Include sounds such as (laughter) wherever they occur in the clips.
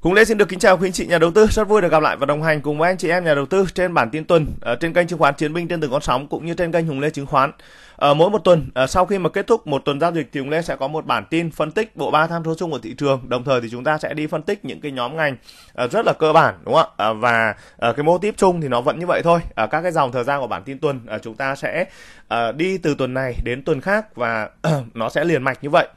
Hùng Lê xin được kính chào quý anh chị nhà đầu tư, rất vui được gặp lại và đồng hành cùng với anh chị em nhà đầu tư trên bản tin tuần ở ờ, trên kênh chứng khoán Chiến binh trên từng con sóng cũng như trên kênh Hùng Lê chứng khoán. Ở ờ, mỗi một tuần ờ, sau khi mà kết thúc một tuần giao dịch thì Hùng Lê sẽ có một bản tin phân tích bộ ba tham số chung của thị trường. Đồng thời thì chúng ta sẽ đi phân tích những cái nhóm ngành rất là cơ bản đúng không ạ? Và cái mô típ chung thì nó vẫn như vậy thôi. Ở các cái dòng thời gian của bản tin tuần chúng ta sẽ đi từ tuần này đến tuần khác và (clears throat) nó sẽ liền mạch như vậy.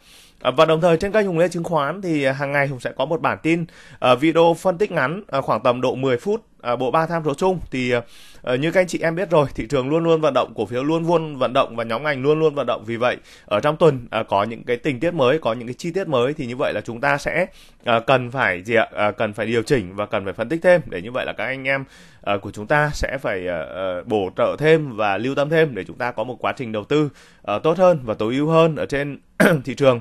À, và đồng thời trên kênh Hùng Lê Chứng khoán thì à, hàng ngày Hùng sẽ có một bản tin à, video phân tích ngắn khoảng tầm độ 10 phút bộ ba tham số chung thì như các anh chị em biết rồi, thị trường luôn luôn vận động, cổ phiếu luôn luôn vận động và nhóm ngành luôn luôn vận động. Vì vậy ở trong tuần có những cái tình tiết mới, có những cái chi tiết mới thì như vậy là chúng ta sẽ cần phải gì ạ? cần phải điều chỉnh và cần phải phân tích thêm để như vậy là các anh em của chúng ta sẽ phải bổ trợ thêm và lưu tâm thêm để chúng ta có một quá trình đầu tư tốt hơn và tối ưu hơn ở trên (clears throat) thị trường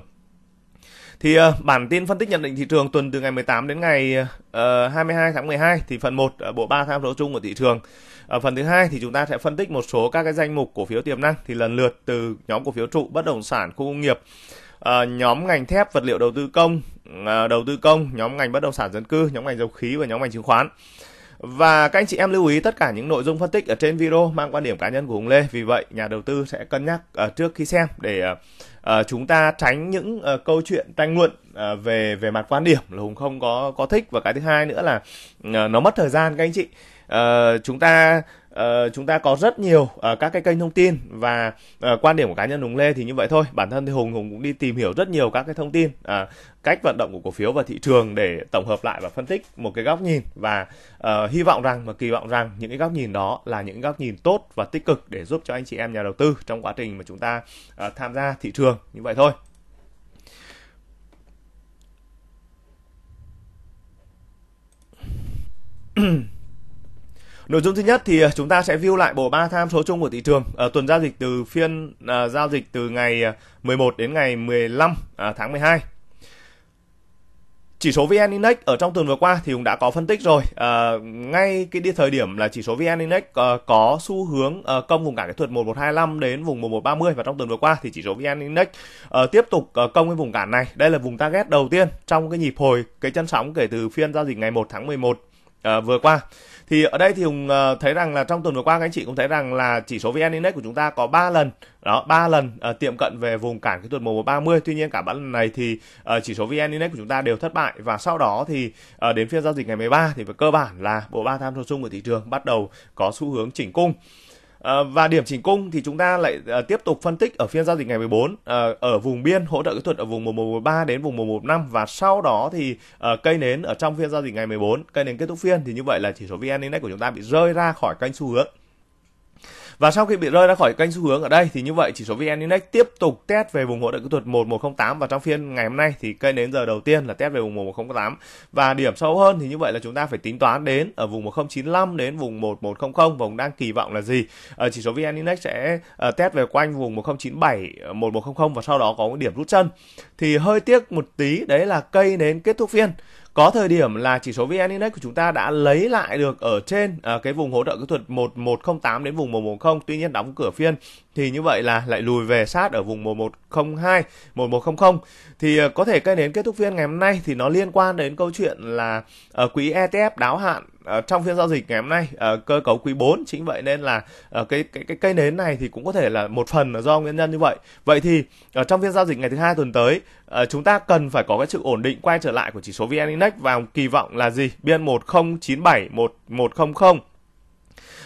thì uh, bản tin phân tích nhận định thị trường tuần từ ngày 18 đến ngày uh, ờ, 22 tháng 12 thì phần 1 uh, ờ, bộ ba tham số chung của thị trường. Ở phần thứ hai thì chúng ta sẽ phân tích một số các cái danh mục cổ phiếu tiềm năng thì lần lượt từ nhóm cổ phiếu trụ bất động sản khu công nghiệp uh, nhóm ngành thép vật liệu đầu tư công uh, đầu tư công nhóm ngành bất động sản dân cư nhóm ngành dầu khí và nhóm ngành chứng khoán và các anh chị em lưu ý tất cả những nội dung phân tích ở trên video mang quan điểm cá nhân của Hùng Lê. Vì vậy, nhà đầu tư sẽ cân nhắc uh, trước khi xem để uh, uh, chúng ta tránh những uh, câu chuyện tranh luận uh, về về mặt quan điểm là hùng không có có thích và cái thứ hai nữa là uh, nó mất thời gian các anh chị uh, chúng ta Ờ, chúng ta có rất nhiều uh, các cái kênh thông tin và uh, quan điểm của cá nhân Hùng Lê thì như vậy thôi. Bản thân thì Hùng Hùng cũng đi tìm hiểu rất nhiều các cái thông tin, uh, cách vận động của cổ phiếu và thị trường để tổng hợp lại và phân tích một cái góc nhìn và uh, hy vọng rằng và kỳ vọng rằng những cái góc nhìn đó là những góc nhìn tốt và tích cực để giúp cho anh chị em nhà đầu tư trong quá trình mà chúng ta uh, tham gia thị trường như vậy thôi. (clears throat) Nội dung thứ nhất thì à, chúng ta sẽ view lại bộ ba tham số chung của thị trường ở ờ, tuần giao dịch từ phiên à, giao dịch từ ngày 11 à, đến ngày 15 à, tháng 12. Chỉ số VN Index ở trong tuần vừa qua thì cũng đã có phân tích rồi. À, ngay cái đi thời điểm là chỉ số VN Index à, có xu hướng à, công vùng cản kỹ thuật 1125 đến vùng 1130 và trong tuần vừa qua thì chỉ số VN Index à, tiếp tục à, công cái vùng cản này. Đây là vùng target đầu tiên trong cái nhịp hồi cái chân sóng kể từ phiên giao dịch ngày 1 tháng 11 à, vừa qua thì ở đây thì hùng ờ, thấy rằng là trong tuần vừa qua các anh chị cũng thấy rằng là chỉ số vn index của chúng ta có 3 lần đó ba lần uh, tiệm cận về vùng cản kỹ thuật 1130 tuy nhiên cả ba lần này thì uh, chỉ số vn index của chúng ta đều thất bại và sau đó thì uh, đến phiên giao dịch ngày 13 thì về cơ bản là bộ ba tham số chung của thị trường bắt đầu có xu hướng chỉnh cung Ờ, và điểm chỉnh cung thì chúng ta lại ờ, tiếp tục phân tích ở phiên giao dịch ngày 14 à, ờ, ở vùng biên hỗ trợ kỹ thuật ở vùng 1113 đến vùng 1115 và sau đó thì cây nến ở trong phiên giao dịch ngày 14 cây nến kết thúc phiên thì như vậy là chỉ số VN Index của chúng ta bị rơi ra khỏi kênh xu hướng và sau khi bị rơi ra khỏi kênh xu hướng ở đây thì như vậy chỉ số VN Index tiếp tục test về vùng hỗ trợ kỹ thuật 1108 và trong phiên ngày hôm nay thì cây đến giờ đầu tiên là test về vùng 1108 và điểm sâu hơn thì như vậy là chúng ta phải tính toán đến ở vùng 1095 đến vùng 1100 vùng đang kỳ vọng là gì. Ở ờ, chỉ số VN Index sẽ ờ, test về quanh vùng 1097 1100 ờ, và sau đó có một điểm rút chân. Thì hơi tiếc một tí đấy là cây nến kết thúc phiên có thời điểm là chỉ số VN Index của chúng ta đã lấy lại được ở trên à, cái vùng hỗ trợ kỹ thuật 1108 đến vùng 110, tuy nhiên đóng cửa phiên thì như vậy là lại lùi về sát ở vùng 1102, 1100. Thì à, có thể cây nến kết thúc phiên ngày hôm nay thì nó liên quan đến câu chuyện là ở à, quỹ ETF đáo hạn Ờ, trong phiên giao dịch ngày hôm nay uh, cơ cấu quý 4 chính vậy nên là uh, cái cái cái cây nến này thì cũng có thể là một phần là do nguyên nhân như vậy vậy thì ở uh, trong phiên giao dịch ngày thứ hai tuần tới uh, chúng ta cần phải có cái sự ổn định quay trở lại của chỉ số vn index và kỳ vọng là gì biên một một một chín bảy 1097 không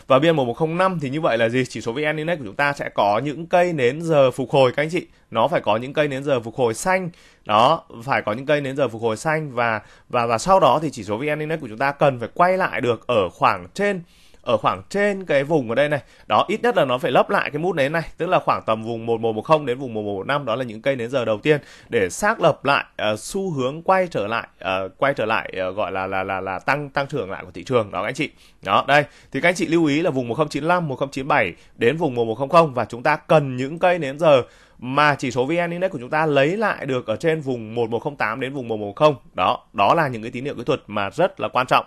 và VN1105 thì như vậy là gì chỉ số VN Index của chúng ta sẽ có những cây nến giờ phục hồi các anh chị nó phải có những cây nến giờ phục hồi xanh đó phải có những cây nến giờ phục hồi xanh và và và sau đó thì chỉ số VN Index của chúng ta cần phải quay lại được ở khoảng trên ở khoảng trên cái vùng ở đây này đó ít nhất là nó phải lấp lại cái mút nến này tức là khoảng tầm vùng 1110 đến vùng 1115 đó là những cây nến giờ đầu tiên để xác lập lại uh, xu hướng quay trở lại uh, quay trở lại uh, gọi là là là là tăng tăng trưởng lại của thị trường đó các anh chị đó đây thì các anh chị lưu ý là vùng 1095 1097 đến vùng 1100 và chúng ta cần những cây nến giờ mà chỉ số VN Index của chúng ta lấy lại được ở trên vùng 1108 đến vùng 1110. Đó, đó là những cái tín hiệu kỹ thuật mà rất là quan trọng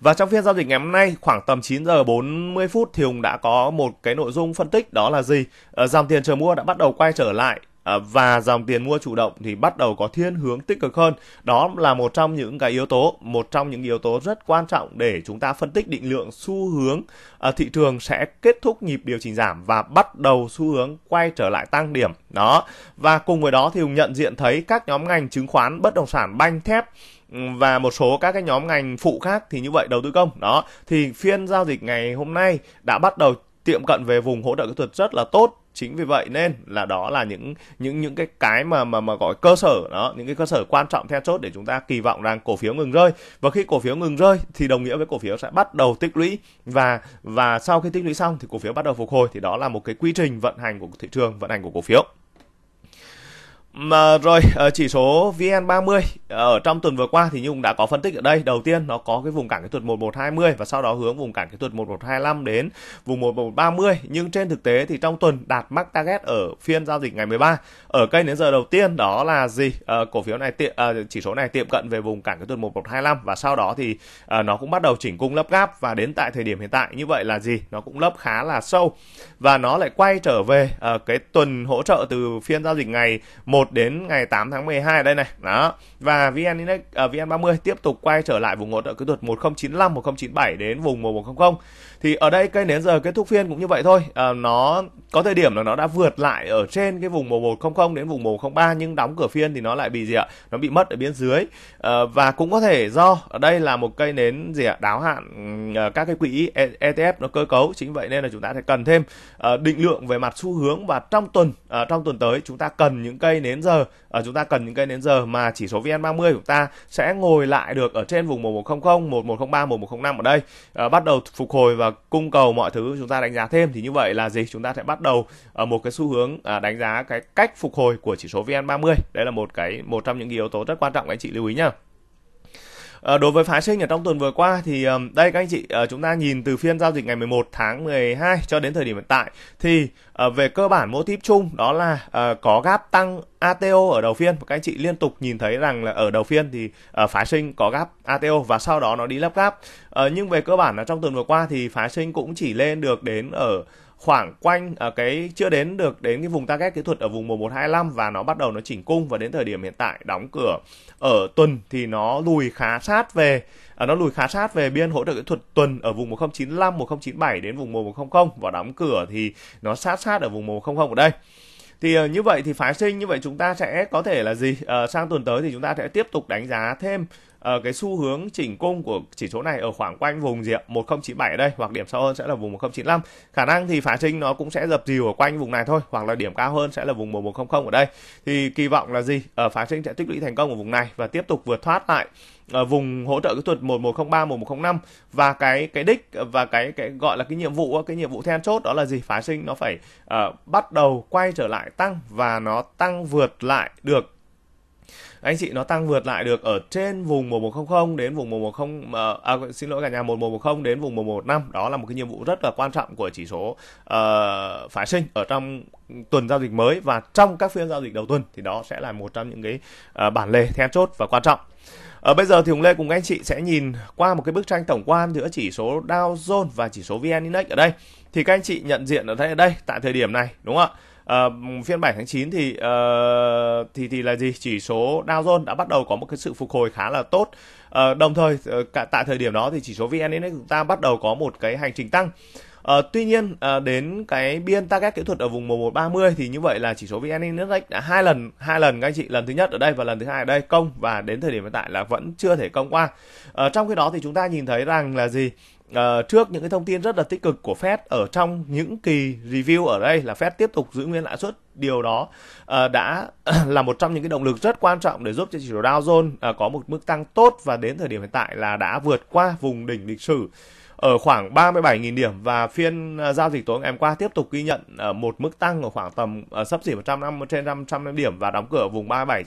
và trong phiên giao dịch ngày hôm nay khoảng tầm 9 giờ 40 phút thì Hùng đã có một cái nội dung phân tích đó là gì? Ờ, dòng tiền chờ mua đã bắt đầu quay trở lại ờ, và dòng tiền mua chủ động thì bắt đầu có thiên hướng tích cực hơn. Đó là một trong những cái yếu tố, một trong những yếu tố rất quan trọng để chúng ta phân tích định lượng xu hướng ờ, thị trường sẽ kết thúc nhịp điều chỉnh giảm và bắt đầu xu hướng quay trở lại tăng điểm. Đó. Và cùng với đó thì Hùng nhận diện thấy các nhóm ngành chứng khoán, bất động sản, banh thép và một số các cái nhóm ngành phụ khác thì như vậy đầu tư công đó thì phiên giao dịch ngày hôm nay đã bắt đầu tiệm cận về vùng hỗ trợ kỹ thuật rất là tốt chính vì vậy nên là đó là những những những cái cái mà mà mà gọi cơ sở đó những cái cơ sở quan trọng theo chốt để chúng ta kỳ vọng rằng cổ phiếu ngừng rơi và khi cổ phiếu ngừng rơi thì đồng nghĩa với cổ phiếu sẽ bắt đầu tích lũy và và sau khi tích lũy xong thì cổ phiếu bắt đầu phục hồi thì đó là một cái quy trình vận hành của thị trường vận hành của cổ phiếu mà rồi ờ, chỉ số VN30 ờ, ở trong tuần vừa qua thì Nhung đã có phân tích ở đây. Đầu tiên nó có cái vùng cản kỹ thuật 1120 và sau đó hướng vùng cản kỹ thuật 1125 đến vùng 1130 nhưng trên thực tế thì trong tuần đạt mắc target ở phiên giao dịch ngày 13. Ở cây đến giờ đầu tiên đó là gì? À, cổ phiếu này tiệm à, chỉ số này tiệm cận về vùng cản kỹ thuật 1125 và sau đó thì à, nó cũng bắt đầu chỉnh cung lấp gáp và đến tại thời điểm hiện tại như vậy là gì? Nó cũng lấp khá là sâu và nó lại quay trở về à, cái tuần hỗ trợ từ phiên giao dịch ngày 1 1 đến ngày 8 tháng 12 đây này. Đó. Và VN Index ở uh, VN30 tiếp tục quay trở lại vùng hỗ trợ kỹ thuật 1095 1097 đến vùng 1100 thì ở đây cây nến giờ kết thúc phiên cũng như vậy thôi à, nó có thời điểm là nó đã vượt lại ở trên cái vùng 1100 đến vùng 1103 nhưng đóng cửa phiên thì nó lại bị gì ạ nó bị mất ở bên dưới à, và cũng có thể do ở đây là một cây nến gì ạ đáo hạn à, các cái quỹ ETF e nó cơ cấu chính vậy nên là chúng ta sẽ cần thêm à, định lượng về mặt xu hướng và trong tuần à, trong tuần tới chúng ta cần những cây nến giờ à, chúng ta cần những cây đến giờ mà chỉ số VN30 của ta sẽ ngồi lại được ở trên vùng 1100, 1103, 1105 ở đây à, bắt đầu phục hồi và cung cầu mọi thứ chúng ta đánh giá thêm thì như vậy là gì chúng ta sẽ bắt đầu ở một cái xu hướng à, đánh giá cái cách phục hồi của chỉ số VN30 đấy là một cái một trong những yếu tố rất quan trọng anh chị lưu ý nhá Ờ, đối với phái sinh ở trong tuần vừa qua thì ờ, đây các anh chị ờ, chúng ta nhìn từ phiên giao dịch ngày 11 tháng 12 cho đến thời điểm hiện tại thì về cơ bản mô típ chung đó là có gap tăng ATO ở đầu phiên các anh chị liên tục nhìn thấy rằng là ở đầu phiên thì uh, phái sinh có gap ATO và sau đó nó đi lắp gap nhưng về cơ bản là trong tuần vừa qua thì phái sinh cũng chỉ lên được đến ở khoảng quanh ở à, cái chưa đến được đến cái vùng target kỹ thuật ở vùng 1125 và nó bắt đầu nó chỉnh cung và đến thời điểm hiện tại đóng cửa ở tuần thì nó lùi khá sát về à, nó lùi khá sát về biên hỗ trợ kỹ thuật tuần ở vùng 1095 1097 đến vùng 1100 và đóng cửa thì nó sát sát ở vùng 1100 ở đây thì à, như vậy thì phái sinh như vậy chúng ta sẽ có thể là gì à, sang tuần tới thì chúng ta sẽ tiếp tục đánh giá thêm Ờ, cái xu hướng chỉnh cung của chỉ số này ở khoảng quanh vùng gì ạ 1097 ở đây hoặc điểm sâu hơn sẽ là vùng 1095 khả năng thì phá trinh nó cũng sẽ dập dìu ở quanh vùng này thôi hoặc là điểm cao hơn sẽ là vùng 1100 ở đây thì kỳ vọng là gì ở ờ, phá trinh sẽ tích lũy thành công ở vùng này và tiếp tục vượt thoát lại ở ờ, vùng hỗ trợ kỹ thuật 1103 1105 và cái cái đích và cái cái gọi là cái nhiệm vụ cái nhiệm vụ then chốt đó là gì phá sinh nó phải uh, bắt đầu quay trở lại tăng và nó tăng vượt lại được anh chị nó tăng vượt lại được ở trên vùng 1100 đến vùng 1110 à, xin lỗi cả nhà 1110 đến vùng 1115 đó là một cái nhiệm vụ rất là quan trọng của chỉ số uh, phái sinh ở trong tuần giao dịch mới và trong các phiên giao dịch đầu tuần thì đó sẽ là một trong những cái uh, bản lề then chốt và quan trọng ở ờ, bây giờ thì Hùng Lê cùng anh chị sẽ nhìn qua một cái bức tranh tổng quan giữa chỉ số Dow Jones và chỉ số VN Index ở đây. Thì các anh chị nhận diện ở đây, ở đây tại thời điểm này đúng không ạ? Ờ, phiên 7 tháng 9 thì uh, thì thì là gì chỉ số Dow Jones đã bắt đầu có một cái sự phục hồi khá là tốt uh, đồng thời uh, cả tại thời điểm đó thì chỉ số VN Index chúng ta bắt đầu có một cái hành trình tăng À, tuy nhiên à, đến cái biên target kỹ thuật ở vùng 1130 thì như vậy là chỉ số VN Index đã hai lần hai lần các anh chị lần thứ nhất ở đây và lần thứ hai ở đây công và đến thời điểm hiện tại là vẫn chưa thể công qua. À, trong khi đó thì chúng ta nhìn thấy rằng là gì? uh, trước những cái thông tin rất là tích cực của Fed ở trong những kỳ review ở đây là Fed tiếp tục giữ nguyên lãi suất điều đó uh, đã (clears throat) là một trong những cái động lực rất quan trọng để giúp cho chỉ số Dow Jones uh, có một mức tăng tốt và đến thời điểm hiện tại là đã vượt qua vùng đỉnh lịch sử ở khoảng 37.000 điểm và phiên giao dịch tối ngày hôm qua tiếp tục ghi nhận một mức tăng ở khoảng tầm sấp xỉ 150 trên 500 điểm và đóng cửa ở vùng 37.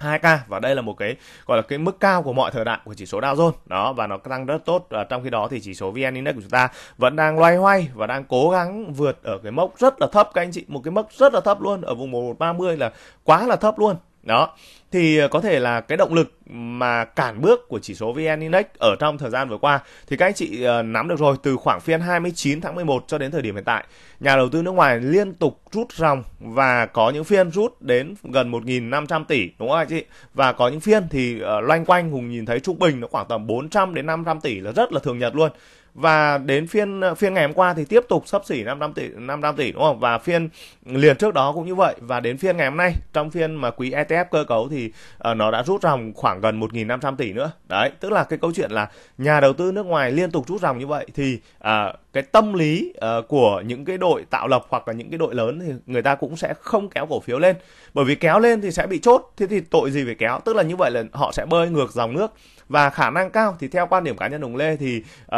2k và đây là một cái gọi là cái mức cao của mọi thời đại của chỉ số Dow Jones đó và nó tăng rất tốt và trong khi đó thì chỉ số VN Index của chúng ta vẫn đang loay hoay và đang cố gắng vượt ở cái mốc rất là thấp các anh chị một cái mốc rất là thấp luôn ở vùng 1130 là quá là thấp luôn đó thì ờ, có thể là cái động lực mà cản bước của chỉ số VN Index ở trong thời gian vừa qua thì các anh chị ờ, nắm được rồi từ khoảng phiên 29 tháng 11 cho đến thời điểm hiện tại nhà đầu tư nước ngoài liên tục rút ròng và có những phiên rút đến gần 1.500 tỷ đúng không anh chị và có những phiên thì ờ, loanh quanh Hùng nhìn thấy trung bình nó khoảng tầm 400 đến 500 tỷ là rất là thường nhật luôn và đến phiên ờ, phiên ngày hôm qua thì tiếp tục sấp xỉ 55 tỷ 55 tỷ đúng không? Và phiên liền trước đó cũng như vậy và đến phiên ngày hôm nay trong phiên mà quý ETF cơ cấu thì uh, nó đã rút ròng khoảng gần 1.500 tỷ nữa. Đấy, tức là cái câu chuyện là nhà đầu tư nước ngoài liên tục rút ròng như vậy thì uh, cái tâm lý uh, của những cái đội tạo lập hoặc là những cái đội lớn thì người ta cũng sẽ không kéo cổ phiếu lên bởi vì kéo lên thì sẽ bị chốt thế thì tội gì phải kéo tức là như vậy là họ sẽ bơi ngược dòng nước và khả năng cao thì theo quan điểm cá nhân đồng lê thì uh,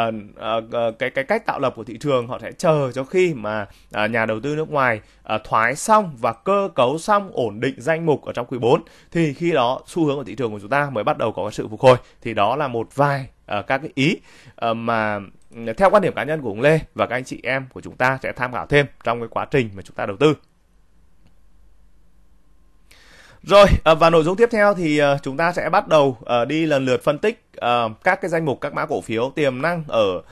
uh, cái cái cách tạo lập của thị trường họ sẽ chờ cho khi mà uh, nhà đầu tư nước ngoài uh, thoái xong và cơ cấu xong ổn định danh mục ở trong quý 4 thì khi đó xu hướng của thị trường của chúng ta mới bắt đầu có sự phục hồi thì đó là một vài uh, các cái ý uh, mà theo quan điểm cá nhân của ông Lê và các anh chị em của chúng ta sẽ tham khảo thêm trong cái quá trình mà chúng ta đầu tư. Rồi ờ, và nội dung tiếp theo thì ờ, chúng ta sẽ bắt đầu ờ, đi lần lượt phân tích các cái danh mục các mã cổ phiếu tiềm năng ở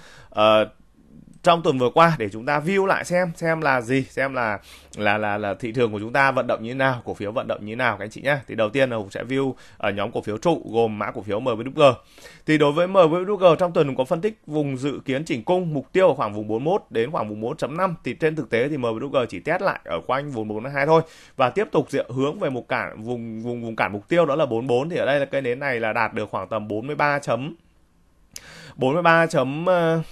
trong tuần vừa qua để chúng ta view lại xem xem là gì xem là là là là thị trường của chúng ta vận động như thế nào cổ phiếu vận động như thế nào các anh chị nhé thì đầu tiên là hùng sẽ view ở ờ, nhóm cổ phiếu trụ gồm mã cổ phiếu MWG thì đối với MWG trong tuần hùng có phân tích vùng dự kiến chỉnh cung mục tiêu ở khoảng vùng 41 đến khoảng vùng 4.5 thì trên thực tế thì MWG chỉ test lại ở quanh vùng 42 thôi và tiếp tục diện hướng về một cản vùng vùng vùng cản mục tiêu đó là 44 thì ở đây là cây nến này là đạt được khoảng tầm 43 chấm 43 chấm uh,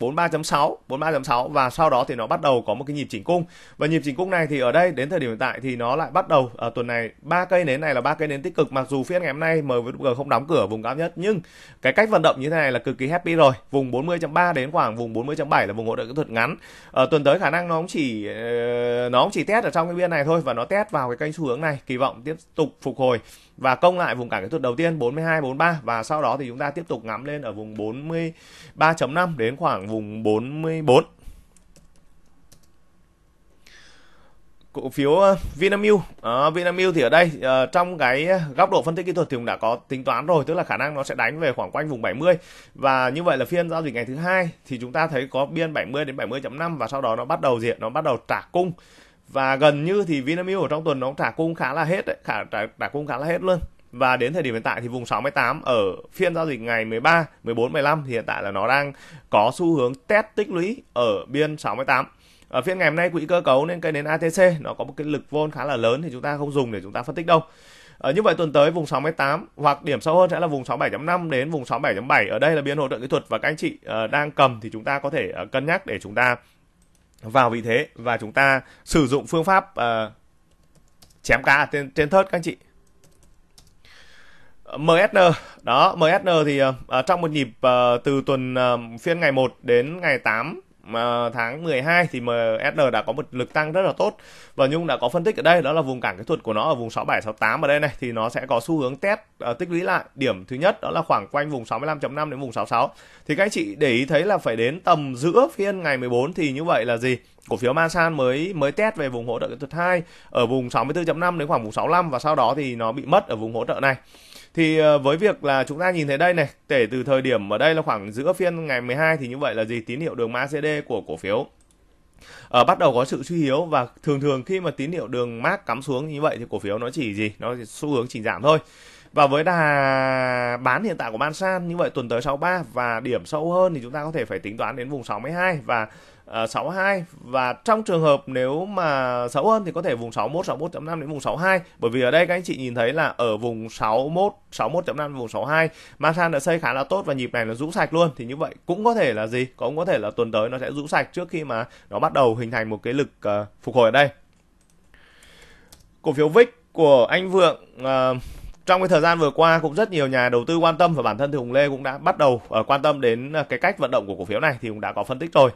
43.6 43.6 và sau đó thì nó bắt đầu có một cái nhịp chỉnh cung và nhịp chỉnh cung này thì ở đây đến thời điểm hiện tại thì nó lại bắt đầu ở ờ, tuần này ba cây nến này là ba cây nến tích cực mặc dù phiên ngày hôm nay MVG không đóng cửa vùng cao nhất nhưng cái cách vận động như thế này là cực kỳ happy rồi vùng 40.3 đến khoảng vùng 40.7 là vùng hỗ trợ kỹ thuật ngắn ở ờ, tuần tới khả năng nó cũng chỉ ờ, nó cũng chỉ test ở trong cái biên này thôi và nó test vào cái kênh xu hướng này kỳ vọng tiếp tục phục hồi và công lại vùng cản kỹ thuật đầu tiên 42 43 và sau đó thì chúng ta tiếp tục ngắm lên ở vùng 43.5 đến khoảng vùng 44. cổ phiếu ờ, Vinamilk. À, Vinamilk thì ở đây uh, trong cái góc độ phân tích kỹ thuật thì cũng đã có tính toán rồi, tức là khả năng nó sẽ đánh về khoảng quanh vùng 70 và như vậy là phiên giao dịch ngày thứ hai thì chúng ta thấy có biên 70 đến 70.5 và sau đó nó bắt đầu diện nó bắt đầu trả cung và gần như thì Vinamilk ở trong tuần nó trả cung khá là hết đấy, khả trả, trả cung khá là hết luôn. Và đến thời điểm hiện tại thì vùng 68 ở phiên giao dịch ngày 13, 14, 15 thì hiện tại là nó đang có xu hướng test tích lũy ở biên 68 ở phiên ngày hôm nay quỹ cơ cấu nên cây nến ATC nó có một cái lực vôn khá là lớn thì chúng ta không dùng để chúng ta phân tích đâu ở như vậy tuần tới vùng 68 hoặc điểm sâu hơn sẽ là vùng 67.5 đến vùng 67.7 ở đây là biên hỗ trợ kỹ thuật và các anh chị uh, đang cầm thì chúng ta có thể uh, cân nhắc để chúng ta vào vị thế và chúng ta sử dụng phương pháp uh, chém cá trên trên thớt các anh chị MSN đó MSN thì uh, trong một nhịp uh, từ tuần uh, phiên ngày 1 đến ngày 8 mà tháng 12 thì MSN đã có một lực tăng rất là tốt và Nhung đã có phân tích ở đây đó là vùng cản kỹ thuật của nó ở vùng 67 68 ở đây này thì nó sẽ có xu hướng test uh, tích lũy lại điểm thứ nhất đó là khoảng quanh vùng 65.5 đến vùng 66 thì các anh chị để ý thấy là phải đến tầm giữa phiên ngày 14 thì như vậy là gì cổ phiếu Masan mới mới test về vùng hỗ trợ kỹ thuật hai ở vùng 64.5 đến khoảng vùng 65 và sau đó thì nó bị mất ở vùng hỗ trợ này. Thì ờ, với việc là chúng ta nhìn thấy đây này, kể từ thời điểm ở đây là khoảng giữa phiên ngày 12 thì như vậy là gì tín hiệu đường MACD của cổ phiếu ở ờ, bắt đầu có sự suy yếu và thường thường khi mà tín hiệu đường mát cắm xuống như vậy thì cổ phiếu nó chỉ gì nó chỉ xu hướng chỉ giảm thôi và với đà bán hiện tại của Mansan như vậy tuần tới 63 và điểm sâu hơn thì chúng ta có thể phải tính toán đến vùng 62 và Ờ, uh, 62 và trong trường hợp nếu mà xấu hơn thì có thể vùng 61 61.5 đến vùng 62 bởi vì ở đây các anh chị nhìn thấy là ở vùng 61 61.5 vùng 62 Masan đã xây khá là tốt và nhịp này nó rũ sạch luôn thì như vậy cũng có thể là gì cũng có thể là tuần tới nó sẽ rũ sạch trước khi mà nó bắt đầu hình thành một cái lực uh, phục hồi ở đây cổ phiếu VIX của anh Vượng uh, trong cái thời gian vừa qua cũng rất nhiều nhà đầu tư quan tâm và bản thân thì Hùng Lê cũng đã bắt đầu uh, quan tâm đến cái cách vận động của cổ phiếu này thì cũng đã có phân tích rồi.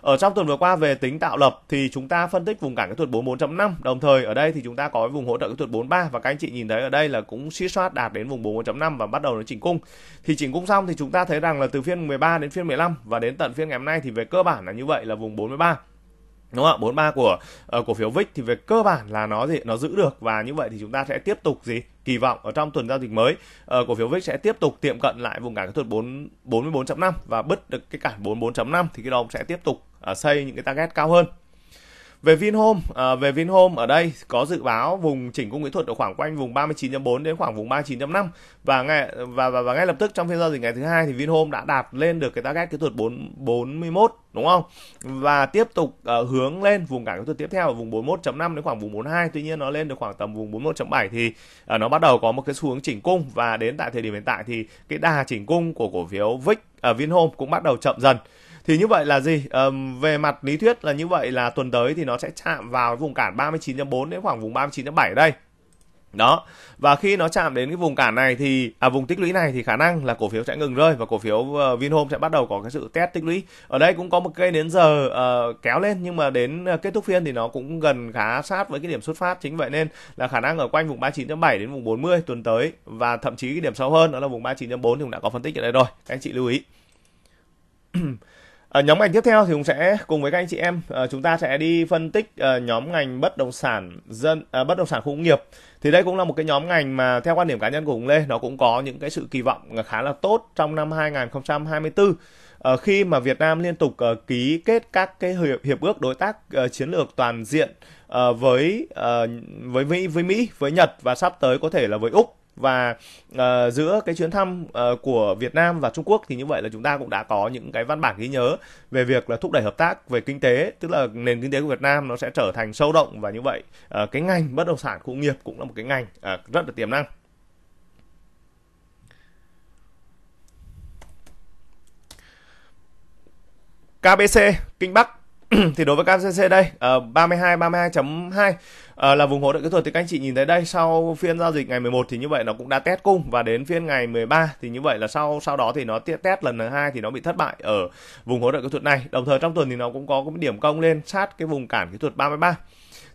Ở trong tuần vừa qua về tính tạo lập thì chúng ta phân tích vùng cản kỹ thuật 44.5. Đồng thời ở đây thì chúng ta có vùng hỗ trợ kỹ thuật 43 và các anh chị nhìn thấy ở đây là cũng suy soát đạt đến vùng 44.5 và bắt đầu nó chỉnh cung. Thì chỉnh cung xong thì chúng ta thấy rằng là từ phiên 13 đến phiên 15 và đến tận phiên ngày hôm nay thì về cơ bản là như vậy là vùng 43 đúng không ạ 43 của uh, cổ phiếu VIX thì về cơ bản là nó gì nó giữ được và như vậy thì chúng ta sẽ tiếp tục gì kỳ vọng ở trong tuần giao dịch mới uh, cổ phiếu VIX sẽ tiếp tục tiệm cận lại vùng cản kỹ thuật 4 44.5 và bứt được cái cản 44.5 thì cái đó sẽ tiếp tục uh, xây những cái target cao hơn về Vinhome, à, về Vinhome ở đây có dự báo vùng chỉnh cung kỹ thuật ở khoảng quanh vùng 39.4 đến khoảng vùng 39.5 và ngay và, và và ngay lập tức trong phiên giao dịch ngày thứ hai thì Vinhome đã đạt lên được cái target kỹ thuật 4 41 đúng không? Và tiếp tục uh, hướng lên vùng cản kỹ thuật tiếp theo ở vùng 41.5 đến khoảng vùng 42. Tuy nhiên nó lên được khoảng tầm vùng 41.7 thì uh, nó bắt đầu có một cái xu hướng chỉnh cung và đến tại thời điểm hiện tại thì cái đà chỉnh cung của cổ phiếu VIX ở à, uh, Vinhome cũng bắt đầu chậm dần thì như vậy là gì um, về mặt lý thuyết là như vậy là tuần tới thì nó sẽ chạm vào vùng cản 39.4 đến khoảng vùng 39.7 đây đó và khi nó chạm đến cái vùng cản này thì à vùng tích lũy này thì khả năng là cổ phiếu sẽ ngừng rơi và cổ phiếu uh, Vinhome sẽ bắt đầu có cái sự test tích lũy ở đây cũng có một cây đến giờ uh, kéo lên nhưng mà đến ờ, kết thúc phiên thì nó cũng gần khá sát với cái điểm xuất phát chính vậy nên là khả năng ở quanh vùng 39.7 đến vùng 40 tuần tới và thậm chí cái điểm sâu hơn đó là vùng 39.4 thì cũng đã có phân tích ở đây rồi các anh chị lưu ý (clears throat) À, nhóm ngành tiếp theo thì cũng sẽ cùng với các anh chị em à, chúng ta sẽ đi phân tích à, nhóm ngành bất động sản dân à, bất động sản khu công nghiệp thì đây cũng là một cái nhóm ngành mà theo quan điểm cá nhân của Hùng Lê nó cũng có những cái sự kỳ vọng khá là tốt trong năm 2024 à, khi mà Việt Nam liên tục à, ký kết các cái hiệp, hiệp ước đối tác à, chiến lược toàn diện à, với à, với Mỹ với Mỹ với Nhật và sắp tới có thể là với Úc và uh, giữa cái chuyến thăm uh, của Việt Nam và Trung Quốc thì như vậy là chúng ta cũng đã có những cái văn bản ghi nhớ về việc là thúc đẩy hợp tác về kinh tế tức là nền kinh tế của Việt Nam nó sẽ trở thành sâu động và như vậy uh, cái ngành bất động sản khu nghiệp cũng là một cái ngành uh, rất là tiềm năng KBC Kinh Bắc (clears throat) thì đối với KCC đây uh, 32 32.2 uh, là vùng hỗ trợ kỹ thuật thì các anh chị nhìn thấy đây sau phiên giao dịch ngày 11 thì như vậy nó cũng đã test cung và đến phiên ngày 13 thì như vậy là sau sau đó thì nó test lần thứ hai thì nó bị thất bại ở vùng hỗ trợ kỹ thuật này. Đồng thời trong tuần thì nó cũng có cái điểm công lên sát cái vùng cản kỹ thuật 33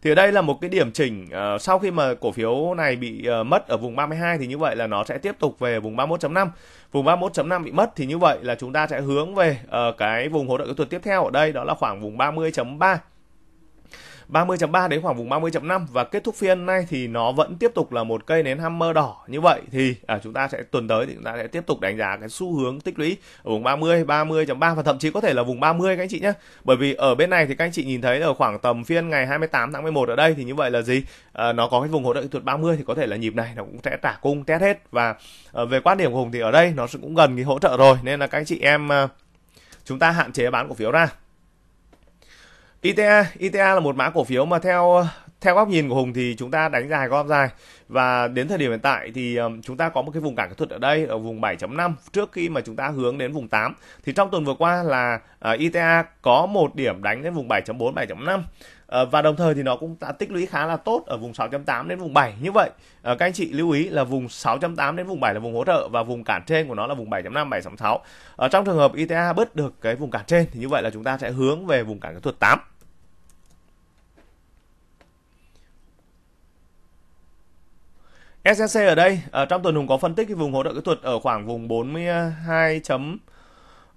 thì ở đây là một cái điểm chỉnh uh, sau khi mà cổ phiếu này bị uh, mất ở vùng 32 thì như vậy là nó sẽ tiếp tục về vùng 31.5 vùng 31.5 bị mất thì như vậy là chúng ta sẽ hướng về uh, cái vùng hỗ trợ kỹ thuật tiếp theo ở đây đó là khoảng vùng 30.3 30.3 đến khoảng vùng 30.5 và kết thúc phiên nay thì nó vẫn tiếp tục là một cây nến hammer đỏ như vậy thì à, chúng ta sẽ tuần tới thì chúng ta sẽ tiếp tục đánh giá cái xu hướng tích lũy ở vùng 30, 30.3 và thậm chí có thể là vùng 30 các anh chị nhé. Bởi vì ở bên này thì các anh chị nhìn thấy ở khoảng tầm phiên ngày 28 tháng 11 ở đây thì như vậy là gì? À, nó có cái vùng hỗ trợ kỹ thuật 30 thì có thể là nhịp này nó cũng sẽ trả cung test hết và à, về quan điểm của Hùng thì ở đây nó cũng gần cái hỗ trợ rồi nên là các anh chị em à, chúng ta hạn chế bán cổ phiếu ra ITA, ITA là một mã cổ phiếu mà theo theo góc nhìn của Hùng thì chúng ta đánh dài gom dài và đến thời điểm hiện tại thì chúng ta có một cái vùng cản kỹ thuật ở đây ở vùng 7.5 trước khi mà chúng ta hướng đến vùng 8 thì trong tuần vừa qua là ờ, ITA có một điểm đánh đến vùng 7.4 7.5 Ờ, và đồng thời thì nó cũng đã tích lũy khá là tốt ở vùng 6.8 đến vùng 7 như vậy ờ, các anh chị lưu ý là vùng 6.8 đến vùng 7 là vùng hỗ trợ và vùng cản trên của nó là vùng 7.5 7.6 ở trong trường hợp ITA bứt được cái vùng cản trên thì như vậy là chúng ta sẽ hướng về vùng cản kỹ thuật 8 SSC ở đây ở ờ, trong tuần hùng có phân tích cái vùng hỗ trợ kỹ thuật ở khoảng vùng 42.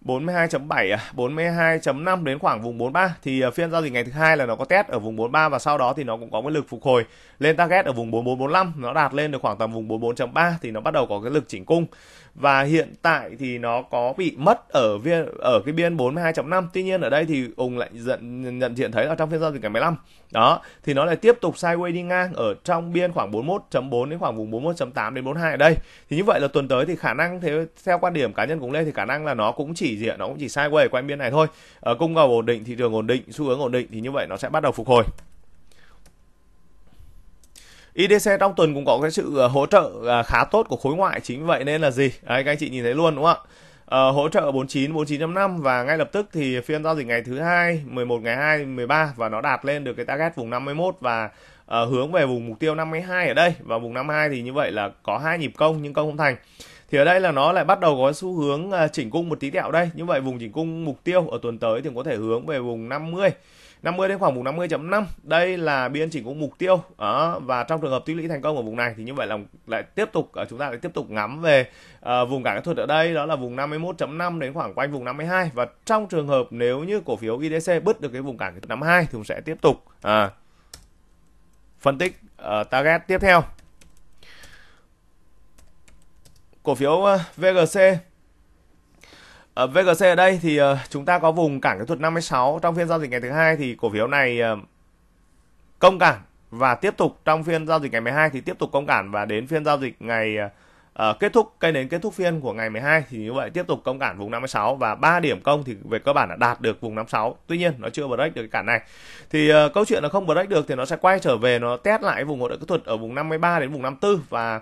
42.7 à, 42.5 đến khoảng vùng 43 thì à, phiên giao dịch ngày thứ hai là nó có test ở vùng 43 và sau đó thì nó cũng có cái lực phục hồi lên target ở vùng 4445 nó đạt lên được khoảng tầm vùng 44.3 thì nó bắt đầu có cái lực chỉnh cung và hiện tại thì nó có bị mất ở viên ở cái biên 42.5 tuy nhiên ở đây thì Hùng lại nhận nhận diện thấy ở trong phiên giao dịch ngày 15 đó thì nó lại tiếp tục sideways đi ngang ở trong biên khoảng 41.4 đến khoảng vùng 41.8 đến 42 ở đây thì như vậy là tuần tới thì khả năng thế theo quan điểm cá nhân cũng lên thì khả năng là nó cũng chỉ diện nó cũng chỉ sideways quanh biên này thôi ở ờ, cung cầu ổn định thị trường ổn định xu hướng ổn định thì như vậy nó sẽ bắt đầu phục hồi IDC trong tuần cũng có cái sự ờ, hỗ trợ ờ, khá tốt của khối ngoại chính vậy nên là gì đấy, các anh chị nhìn thấy luôn đúng không ạ Uh, hỗ trợ 49 49.5 và ngay lập tức thì phiên giao dịch ngày thứ hai 11 ngày 2 13 và nó đạt lên được cái target vùng 51 và hướng về vùng mục tiêu 52 ở đây và vùng 52 thì như vậy là có hai nhịp công nhưng công không thành thì ở đây là nó lại bắt đầu có xu hướng chỉnh cung một tí tẹo đây như vậy vùng chỉnh cung mục tiêu ở tuần tới thì có thể hướng về vùng 50 50 đến khoảng vùng 50.5 đây là biên chỉnh cũng mục tiêu đó. và trong trường hợp tích lũy thành công ở vùng này thì như vậy là lại tiếp tục ờ, chúng ta lại tiếp tục ngắm về uh, vùng cản kỹ thuật ở đây đó là vùng 51.5 đến khoảng quanh vùng 52 và trong trường hợp nếu như cổ phiếu IDC bứt được cái vùng cản kỹ thuật 52 thì cũng sẽ tiếp tục à, phân tích uh, target tiếp theo cổ phiếu VGC Ờ, VGC ở đây thì ờ, chúng ta có vùng cản kỹ thuật 56 trong phiên giao dịch ngày thứ hai thì cổ phiếu này ờ, công cản và tiếp tục trong phiên giao dịch ngày 12 thì tiếp tục công cản và đến phiên giao dịch ngày uh, kết thúc cây đến kết thúc phiên của ngày 12 thì như vậy tiếp tục công cản vùng 56 và ba điểm công thì về cơ bản đã đạt được vùng 56. Tuy nhiên nó chưa break được cái cản này. Thì uh, câu chuyện là không break được thì nó sẽ quay trở về nó test lại vùng hỗ trợ kỹ thuật ở vùng 53 đến vùng 54 và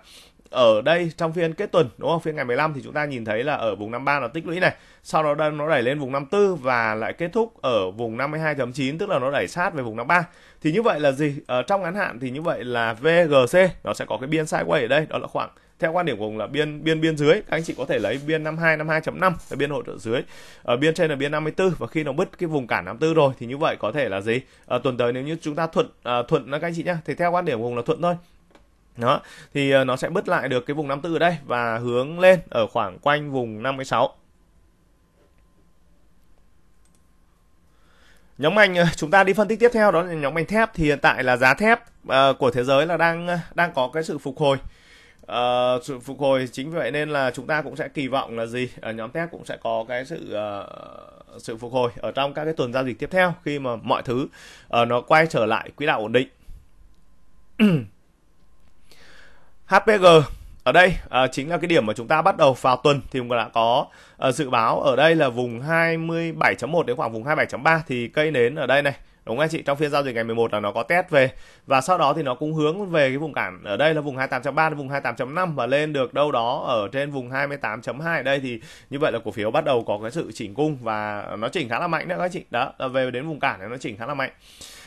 ở đây trong phiên kết tuần đúng không phiên ngày 15 thì chúng ta nhìn thấy là ở vùng 53 nó tích lũy này sau đó nó đẩy lên vùng 54 và lại kết thúc ở vùng 52.9 tức là nó đẩy sát về vùng 53 thì như vậy là gì ở ờ, trong ngắn hạn thì như vậy là VGC nó sẽ có cái biên sideways ở đây đó là khoảng theo quan điểm của ông là biên biên biên dưới các anh chị có thể lấy biên 52 52.5 là biên hỗ trợ dưới ở ờ, biên trên là biên 54 và khi nó bứt cái vùng cản 54 rồi thì như vậy có thể là gì à, tuần tới nếu như chúng ta thuận à, thuận các anh chị nhá thì theo quan điểm của ông là thuận thôi đó thì ờ, nó sẽ bứt lại được cái vùng 54 ở đây và hướng lên ở khoảng quanh vùng 56 Nhóm ngành ờ, chúng ta đi phân tích tiếp theo đó là nhóm ngành thép thì hiện tại là giá thép uh, của thế giới là đang đang có cái sự phục hồi. Uh, sự phục hồi chính vì vậy nên là chúng ta cũng sẽ kỳ vọng là gì? Ở nhóm thép cũng sẽ có cái sự uh, sự phục hồi ở trong các cái tuần giao dịch tiếp theo khi mà mọi thứ uh, nó quay trở lại quỹ đạo ổn định. (clears throat) HPG ở đây à, chính là cái điểm mà chúng ta bắt đầu vào tuần thì cũng đã có à, dự báo ở đây là vùng 27.1 đến khoảng vùng 27.3 thì cây nến ở đây này đúng không anh chị trong phiên giao dịch ngày 11 là nó có test về và sau đó thì nó cũng hướng về cái vùng cản ở đây là vùng 28.3 đến vùng 28.5 và lên được đâu đó ở trên vùng 28.2 ở đây thì như vậy là cổ phiếu bắt đầu có cái sự chỉnh cung và nó chỉnh khá là mạnh nữa các anh chị đó là về đến vùng cản này nó chỉnh khá là mạnh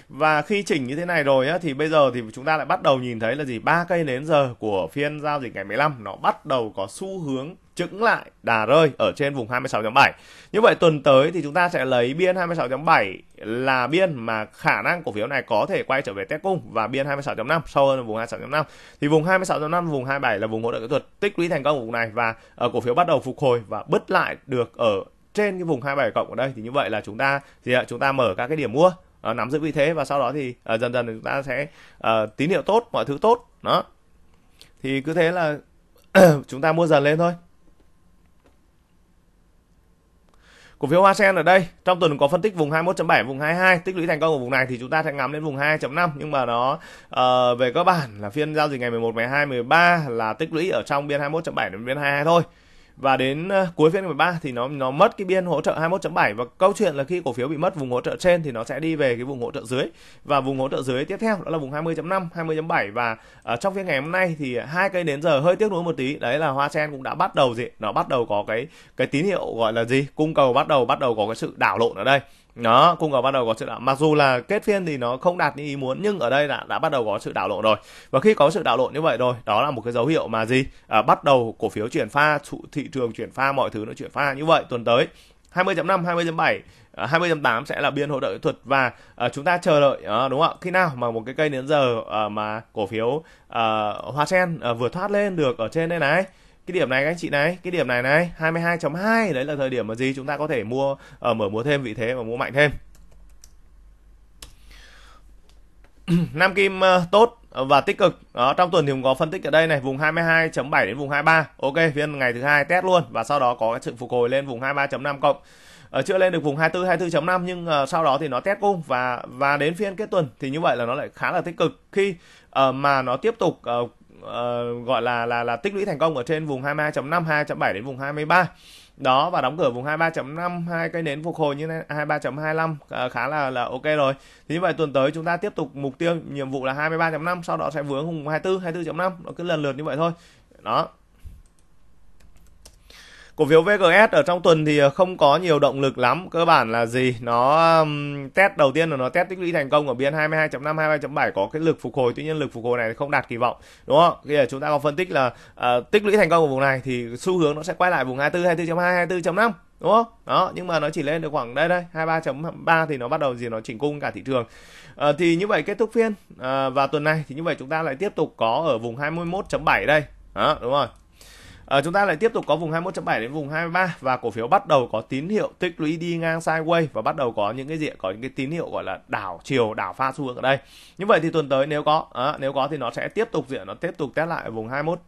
và khi chỉnh như thế này rồi á, thì bây giờ thì chúng ta lại bắt đầu nhìn thấy là gì ba cây nến giờ của phiên giao dịch ngày 15 nó bắt đầu có xu hướng chững lại đà rơi ở trên vùng 26.7. Như vậy tuần tới thì chúng ta sẽ lấy biên 26.7 là biên mà khả năng cổ phiếu này có thể quay trở về test cung và biên 26.5 sâu hơn vùng 26.5. Thì vùng 26.5 vùng 27 là vùng hỗ trợ kỹ thuật tích lũy thành công của vùng này và ở ờ, cổ phiếu bắt đầu phục hồi và bứt lại được ở trên cái vùng 27 cộng ở đây thì như vậy là chúng ta thì Chúng ta mở các cái điểm mua uh, nắm giữ vị thế và sau đó thì uh, dần dần chúng ta sẽ uh, tín hiệu tốt mọi thứ tốt đó thì cứ thế là (clears throat) chúng ta mua dần lên thôi cổ phiếu Hoa Sen ở đây trong tuần có phân tích vùng 21.7 vùng 22 tích lũy thành công của vùng này thì chúng ta sẽ ngắm đến vùng 2.5 nhưng mà nó uh, về cơ bản là phiên giao dịch ngày 11 12 13 là tích lũy ở trong biên 21.7 đến biên 22 thôi và đến ờ, cuối phiên 13 thì nó nó mất cái biên hỗ trợ 21.7 và câu chuyện là khi cổ phiếu bị mất vùng hỗ trợ trên thì nó sẽ đi về cái vùng hỗ trợ dưới và vùng hỗ trợ dưới tiếp theo đó là vùng 20.5, 20.7 và ở ờ, trong phiên ngày hôm nay thì hai cây đến giờ hơi tiếc nuối một tí đấy là hoa sen cũng đã bắt đầu gì nó bắt đầu có cái cái tín hiệu gọi là gì cung cầu bắt đầu bắt đầu có cái sự đảo lộn ở đây đó cung cầu bắt đầu có sự đảo mặc dù là kết phiên thì nó không đạt như ý muốn nhưng ở đây đã đã bắt đầu có sự đảo lộn rồi và khi có sự đảo lộn như vậy rồi đó là một cái dấu hiệu mà gì à, bắt đầu cổ phiếu chuyển pha thị trường chuyển pha mọi thứ nó chuyển pha như vậy tuần tới 20.5 20.7 20.8 sẽ là biên hỗ trợ kỹ thuật và uh, chúng ta chờ đợi uh, đúng không ạ? Khi nào mà một cái cây đến giờ uh, mà cổ phiếu uh, Hoa Sen uh, vừa thoát lên được ở trên đây này cái điểm này các anh chị này cái điểm này này 22.2 đấy là thời điểm mà gì chúng ta có thể mua ở ờ, uh, mở mua thêm vị thế và mua mạnh thêm (clears throat) Nam Kim uh, tốt và tích cực. Đó, trong tuần thì cũng có phân tích ở đây này, vùng 22.7 đến vùng 23. Ok, phiên ngày thứ hai test luôn và sau đó có sự phục hồi lên vùng 23.5 cộng. Ở ờ, chưa lên được vùng 24 24.5 nhưng uh, sau đó thì nó test cung và và đến phiên kết tuần thì như vậy là nó lại khá là tích cực khi uh, mà nó tiếp tục uh, Ờ, gọi là là là tích lũy thành công ở trên vùng 22 5 2.7 đến vùng 23 đó và đóng cửa vùng 23.5 hai cây nến phục hồi như thế 23.25 ờ, khá là là ok rồi thì như vậy tuần tới chúng ta tiếp tục mục tiêu nhiệm vụ là 23.5 sau đó sẽ vướng vùng 24 24.5 nó cứ lần lượt như vậy thôi đó cổ phiếu VGS ở trong tuần thì ờ, không có nhiều động lực lắm cơ bản là gì nó um, test đầu tiên là nó test tích lũy thành công ở biên 22.5 22 7 có cái lực phục hồi tuy nhiên lực phục hồi này không đạt kỳ vọng đúng không bây giờ chúng ta có phân tích là uh, tích lũy thành công ở vùng này thì xu hướng nó sẽ quay lại vùng 24 24.2 24.5 đúng không đó nhưng mà nó chỉ lên được khoảng đây đây 23.3 thì nó bắt đầu gì nó chỉnh cung cả thị trường à, thì như vậy kết thúc phiên à, và tuần này thì như vậy chúng ta lại tiếp tục có ở vùng 21.7 đây đó đúng rồi À, chúng ta lại tiếp tục có vùng 21.7 đến vùng 23 và cổ phiếu bắt đầu có tín hiệu tích lũy đi ngang sideways và bắt đầu có những cái diện có những cái tín hiệu gọi là đảo chiều đảo pha xu hướng ở đây. Như vậy thì tuần tới nếu có à, nếu có thì nó sẽ tiếp tục diện nó tiếp tục test lại ở vùng 21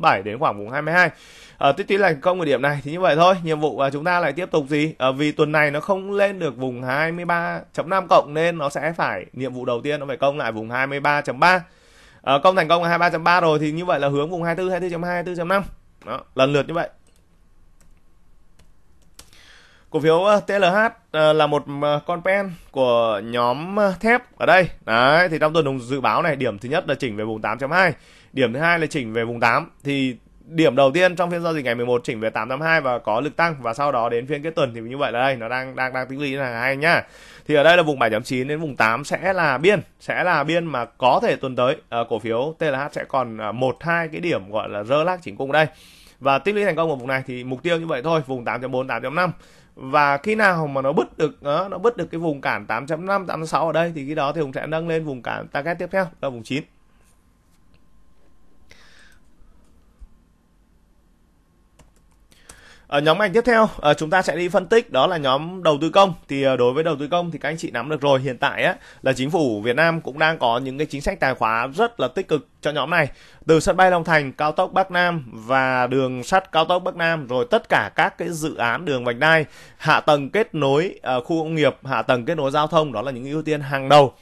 7 đến khoảng vùng 22. Ở à, tích tí thành công ở điểm này thì như vậy thôi, nhiệm vụ và chúng ta lại tiếp tục gì? À, vì tuần này nó không lên được vùng 23.5 cộng nên nó sẽ phải nhiệm vụ đầu tiên nó phải công lại vùng 23.3. À, công thành công là 23.3 rồi thì như vậy là hướng vùng 24 24.2 24.5. Đó, lần lượt như vậy. Cổ phiếu ờ, TLH ờ, là một ờ, con pen của nhóm thép ở đây. Đấy, thì trong tuần đồng dự báo này, điểm thứ nhất là chỉnh về vùng 8.2, điểm thứ hai là chỉnh về vùng 8 thì điểm đầu tiên trong phiên giao dịch ngày 11 chỉnh về 882 và có lực tăng và sau đó đến phiên kết tuần thì như vậy là đây nó đang đang đang tính lý là hai nhá. Thì ở đây là vùng 7.9 đến vùng 8 sẽ là biên, sẽ là biên mà có thể tuần tới uh, cổ phiếu TLH sẽ còn ờ, một uh, hai cái điểm gọi là rơ lác chỉnh cung đây. Và tích lũy thành công ở vùng này thì mục tiêu như vậy thôi, vùng 8.4 8.5 và khi nào mà nó bứt được uh, nó bứt được cái vùng cản 8.5 8.6 ở đây thì khi đó thì hùng sẽ nâng lên vùng cản target tiếp theo là vùng 9. Ở ờ, nhóm ngành tiếp theo ờ, chúng ta sẽ đi phân tích đó là nhóm đầu tư công thì ờ, đối với đầu tư công thì các anh chị nắm được rồi hiện tại á là chính phủ Việt Nam cũng đang có những cái chính sách tài khoá rất là tích cực cho nhóm này từ sân bay Long Thành cao tốc Bắc Nam và đường sắt cao tốc Bắc Nam rồi tất cả các cái dự án đường vành đai hạ tầng kết nối khu công nghiệp hạ tầng kết nối giao thông đó là những ưu tiên hàng đầu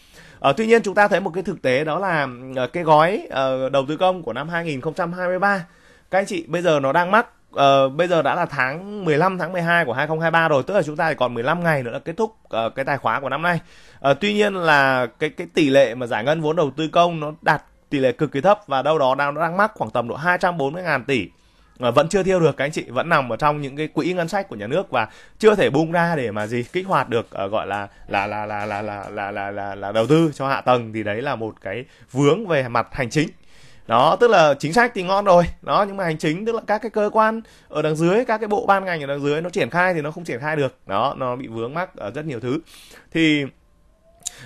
À, tuy nhiên chúng ta thấy một cái thực tế đó là cái gói uh, đầu tư công của năm 2023 các anh chị bây giờ nó đang mắc uh, bây giờ đã là tháng 15 tháng 12 của 2023 rồi, tức là chúng ta chỉ còn 15 ngày nữa là kết thúc uh, cái tài khóa của năm nay. Uh, tuy nhiên là cái cái tỷ lệ mà giải ngân vốn đầu tư công nó đạt tỷ lệ cực kỳ thấp và đâu đó đang đang mắc khoảng tầm độ 240 ngàn tỷ vẫn chưa thiêu được các anh chị vẫn nằm ở trong những cái quỹ ngân sách của nhà nước và chưa thể bung ra để mà gì kích hoạt được uh, gọi là là là là là là là là là đầu tư cho hạ tầng thì đấy là một cái vướng về mặt hành chính đó tức là chính sách thì ngon rồi đó nhưng mà hành chính tức là các cái cơ quan ở đằng dưới các cái bộ ban ngành ở đằng dưới nó triển khai thì nó không triển khai được đó nó bị vướng mắc ở rất nhiều thứ thì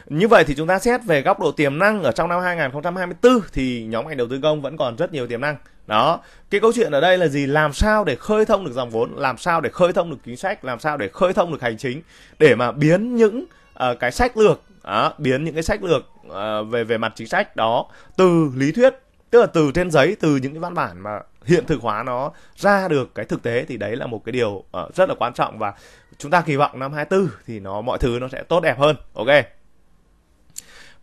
như vậy thì chúng ta xét về góc độ tiềm năng ở trong năm 2024 thì nhóm ngành đầu tư công vẫn còn rất nhiều tiềm năng. Đó, cái câu chuyện ở đây là gì? Làm sao để khơi thông được dòng vốn, làm sao để khơi thông được chính sách, làm sao để khơi thông được hành chính để mà biến những uh, cái sách lược, uh, biến những cái sách lược uh, về về mặt chính sách đó từ lý thuyết tức là từ trên giấy từ những cái văn bản mà hiện thực hóa nó ra được cái thực tế thì đấy là một cái điều uh, rất là quan trọng và chúng ta kỳ vọng năm 24 thì nó mọi thứ nó sẽ tốt đẹp hơn ok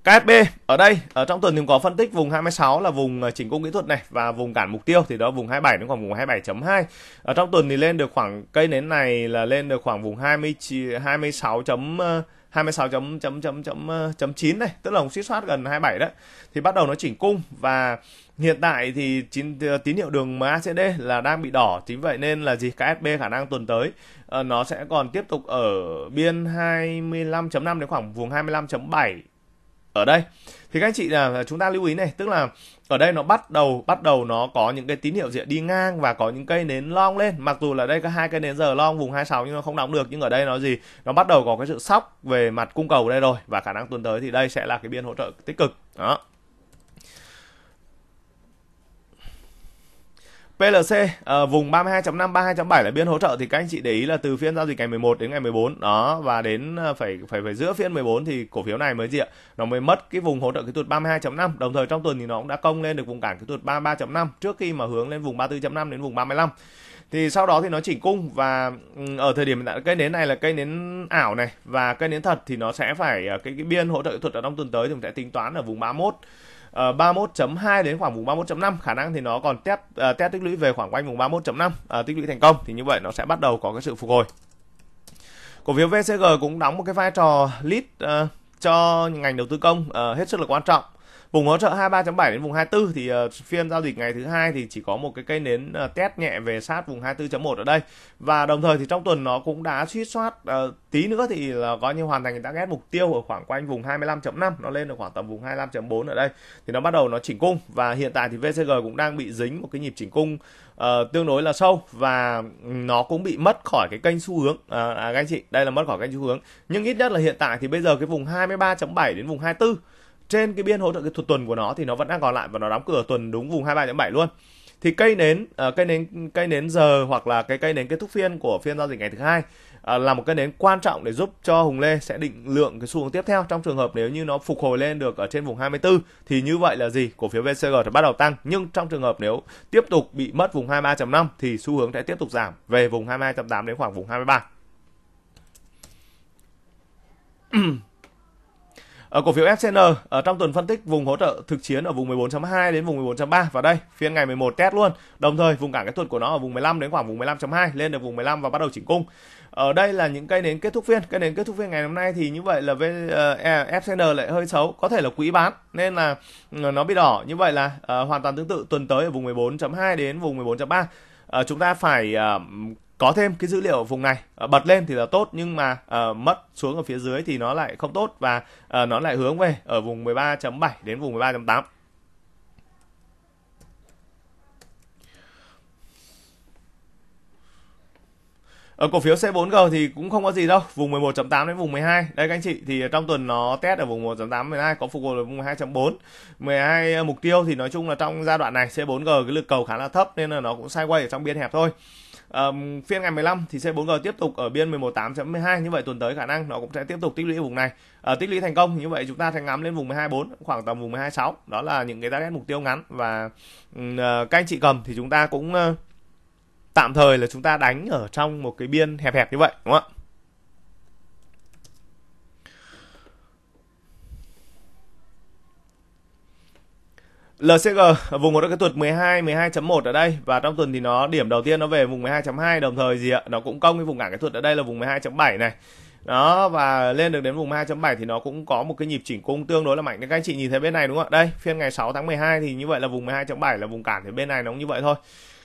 KSB ở đây ở trong tuần thì có phân tích vùng 26 là vùng ờ, chỉnh cung kỹ thuật này và vùng cản mục tiêu thì đó vùng 27 đến khoảng vùng 27.2. Ở trong tuần thì lên được khoảng cây nến này là lên được khoảng vùng 20 26. 26.9 ờ, này, tức là hồng suýt soát gần 27 đấy. Thì bắt đầu nó chỉnh cung và hiện tại thì ờ, tín hiệu đường MACD là đang bị đỏ, chính vậy nên là gì KSB khả năng tuần tới ờ, nó sẽ còn tiếp tục ở biên 25.5 đến khoảng vùng 25.7 ở đây thì các anh chị là chúng ta lưu ý này tức là ở đây nó bắt đầu bắt đầu nó có những cái tín hiệu diện đi ngang và có những cây nến long lên mặc dù là đây có hai cây nến giờ long vùng 26 nhưng nó không đóng được nhưng ở đây nó gì nó bắt đầu có cái sự sóc về mặt cung cầu đây rồi và khả năng tuần tới thì đây sẽ là cái biên hỗ trợ tích cực đó PLC uh, ờ, vùng 32.5 32.7 là biên hỗ trợ thì các anh chị để ý là từ phiên giao dịch ngày 11 đến ngày 14 đó và đến ờ, phải phải phải giữa phiên 14 thì cổ phiếu này mới gì ạ? Nó mới mất cái vùng hỗ trợ kỹ thuật 32.5. Đồng thời trong tuần thì nó cũng đã công lên được vùng cản kỹ thuật 33.5 trước khi mà hướng lên vùng 34.5 đến vùng 35 thì sau đó thì nó chỉnh cung và ừ, ở thời điểm cây nến này là cây nến ảo này và cây nến thật thì nó sẽ phải ờ, cái, cái biên hỗ trợ kỹ thuật ở trong tuần tới thì mình sẽ tính toán ở vùng 31 31.2 ờ, đến khoảng vùng 31.5 khả năng thì nó còn test uh, test tích lũy về khoảng quanh vùng 31.5 uh, ờ, tích lũy thành công thì như vậy nó sẽ bắt đầu có cái sự phục hồi cổ phiếu VCG cũng đóng một cái vai trò lead uh, cho ngành đầu tư công uh, hết sức là quan trọng vùng hỗ trợ 23.7 đến vùng 24 thì uh, phiên giao dịch ngày thứ hai thì chỉ có một cái cây nến uh, test nhẹ về sát vùng 24.1 ở đây và đồng thời thì trong tuần nó cũng đã suy soát uh, tí nữa thì là có như hoàn thành target mục tiêu ở khoảng quanh vùng 25.5 nó lên được khoảng tầm vùng 25.4 ở đây thì nó bắt đầu nó chỉnh cung và hiện tại thì VCG cũng đang bị dính một cái nhịp chỉnh cung uh, tương đối là sâu và nó cũng bị mất khỏi cái kênh xu hướng uh, à, các anh chị đây là mất khỏi kênh xu hướng nhưng ít nhất là hiện tại thì bây giờ cái vùng 23.7 đến vùng 24 trên cái biên hỗ trợ cái thuật tuần của nó thì nó vẫn đang còn lại và nó đóng cửa tuần đúng vùng 23.7 luôn thì cây nến ờ, cây nến cây nến giờ hoặc là cái cây nến kết thúc phiên của phiên giao dịch ngày thứ hai ờ, là một cây nến quan trọng để giúp cho Hùng Lê sẽ định lượng cái xu hướng tiếp theo trong trường hợp nếu như nó phục hồi lên được ở trên vùng 24 thì như vậy là gì cổ phiếu VCG sẽ bắt đầu tăng nhưng trong trường hợp nếu tiếp tục bị mất vùng 23.5 thì xu hướng sẽ tiếp tục giảm về vùng 22.8 đến khoảng vùng 23 (clears throat) Ờ, cổ phiếu FCN ở ờ, trong tuần phân tích vùng hỗ trợ thực chiến ở vùng 14.2 đến vùng 14.3 và đây, phiên ngày 11 test luôn. Đồng thời vùng cản cái tuần của nó ở vùng 15 đến khoảng vùng 15.2 lên được vùng 15 và bắt đầu chỉnh cung. Ở ờ, đây là những cây nến kết thúc phiên, cây nến kết thúc phiên ngày hôm nay thì như vậy là với e, FCN lại hơi xấu, có thể là quỹ bán nên là nó bị đỏ. Như vậy là hoàn toàn tương tự tuần tới ở vùng 14.2 đến vùng 14.3. chúng ta phải có thêm cái dữ liệu vùng này à, bật lên thì là tốt nhưng mà à, mất xuống ở phía dưới thì nó lại không tốt và à, nó lại hướng về ở vùng 13.7 đến vùng 13.8 Ở cổ phiếu C4G thì cũng không có gì đâu, vùng 11.8 đến vùng 12. đây các anh chị thì trong tuần nó test ở vùng 11.8 12 có phục hồi ở vùng 12.4. 12 mục tiêu thì nói chung là trong giai đoạn này C4G cái lực cầu khá là thấp nên là nó cũng sideways ở trong biên hẹp thôi um, phiên ngày 15 thì C4G tiếp tục ở biên 11.8.12 như vậy tuần tới khả năng nó cũng sẽ tiếp tục tích lũy vùng này uh, tích lũy thành công như vậy chúng ta sẽ ngắm lên vùng 12.4 khoảng tầm vùng 12.6 đó là những cái target mục tiêu ngắn và uh, các anh chị cầm thì chúng ta cũng uh, tạm thời là chúng ta đánh ở trong một cái biên hẹp hẹp như vậy đúng không ạ LCG ở vùng một cái tuột 12 12.1 ở đây và trong tuần thì nó điểm đầu tiên nó về vùng 12.2 đồng thời gì ạ? Nó cũng công cái vùng ngã cái tuột ở đây là vùng 12.7 này. Đó và lên được đến vùng 2.7 thì nó cũng có một cái nhịp chỉnh cung tương đối là mạnh. các anh chị nhìn thấy bên này đúng không ạ? Đây, phiên ngày 6 tháng 12 thì như vậy là vùng 12.7 là vùng cản thì bên này nó cũng như vậy thôi.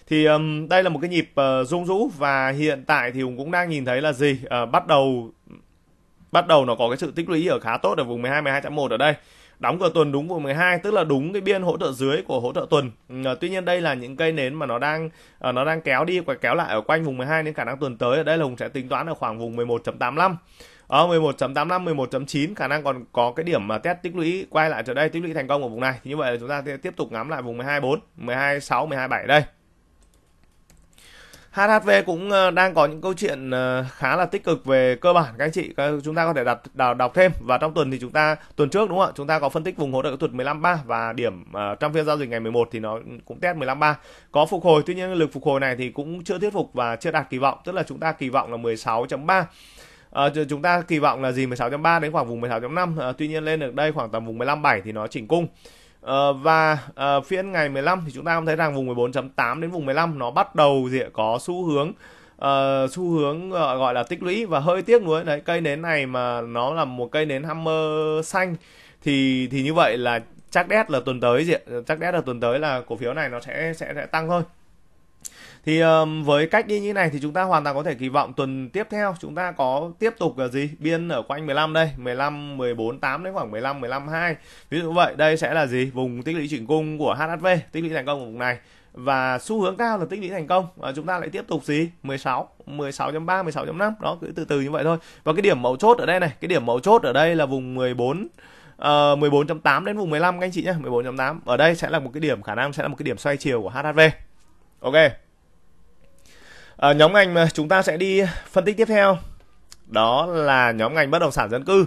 Thì um, đây là một cái nhịp uh, rung rũ và hiện tại thì Hùng cũng đang nhìn thấy là gì? Uh, bắt đầu bắt đầu nó có cái sự tích lũy ở khá tốt ở vùng 12 12.1 ở đây đóng cửa tuần đúng vùng 12 tức là đúng cái biên hỗ trợ dưới của hỗ trợ tuần à, tuy nhiên đây là những cây nến mà nó đang à, nó đang kéo đi và kéo lại ở quanh vùng 12 nên khả năng tuần tới ở đây là hùng sẽ tính toán ở khoảng vùng 11.85 ở 11.85 11.9 khả năng còn có cái điểm mà test tích lũy quay lại trở đây tích lũy thành công ở vùng này thì như vậy là chúng ta sẽ tiếp tục ngắm lại vùng 12.4 12.6 12.7 đây HHV cũng ờ, đang có những câu chuyện ờ, khá là tích cực về cơ bản các anh chị chúng ta có thể đặt đọc, đọc thêm và trong tuần thì chúng ta tuần trước đúng không ạ chúng ta có phân tích vùng hỗ trợ kỹ thuật 15.3 và điểm ờ, trong phiên giao dịch ngày 11 thì nó cũng test 15.3 có phục hồi tuy nhiên lực phục hồi này thì cũng chưa thuyết phục và chưa đạt kỳ vọng tức là chúng ta kỳ vọng là 16.3 À, chúng ta kỳ vọng là gì 16.3 đến khoảng vùng 16.5 à, tuy nhiên lên được đây khoảng tầm vùng 15.7 thì nó chỉnh cung Ờ, và uh, ờ, phiên ngày 15 thì chúng ta cũng thấy rằng vùng 14.8 đến vùng 15 nó bắt đầu gì có xu hướng uh, xu hướng uh, gọi là tích lũy và hơi tiếc nuối đấy cây nến này mà nó là một cây nến hammer xanh thì thì như vậy là chắc đét là tuần tới gì chắc đét là tuần tới là cổ phiếu này nó sẽ sẽ sẽ tăng thôi thì um, với cách đi như này thì chúng ta hoàn toàn có thể kỳ vọng tuần tiếp theo chúng ta có tiếp tục là gì biên ở quanh 15 đây 15 14 8 đến khoảng 15 15 2 ví dụ vậy đây sẽ là gì vùng tích lũy chỉnh cung của HHV tích lũy thành công của vùng này và xu hướng cao là tích lũy thành công và ờ, chúng ta lại tiếp tục gì 16 16.3 16.5 đó cứ từ từ như vậy thôi và cái điểm mấu chốt ở đây này cái điểm mấu chốt ở đây là vùng 14 uh, 14.8 đến vùng 15 các anh chị nhé 14.8 ở đây sẽ là một cái điểm khả năng sẽ là một cái điểm xoay chiều của HHV ok À, nhóm ngành mà chúng ta sẽ đi phân tích tiếp theo đó là nhóm ngành bất động sản dân cư.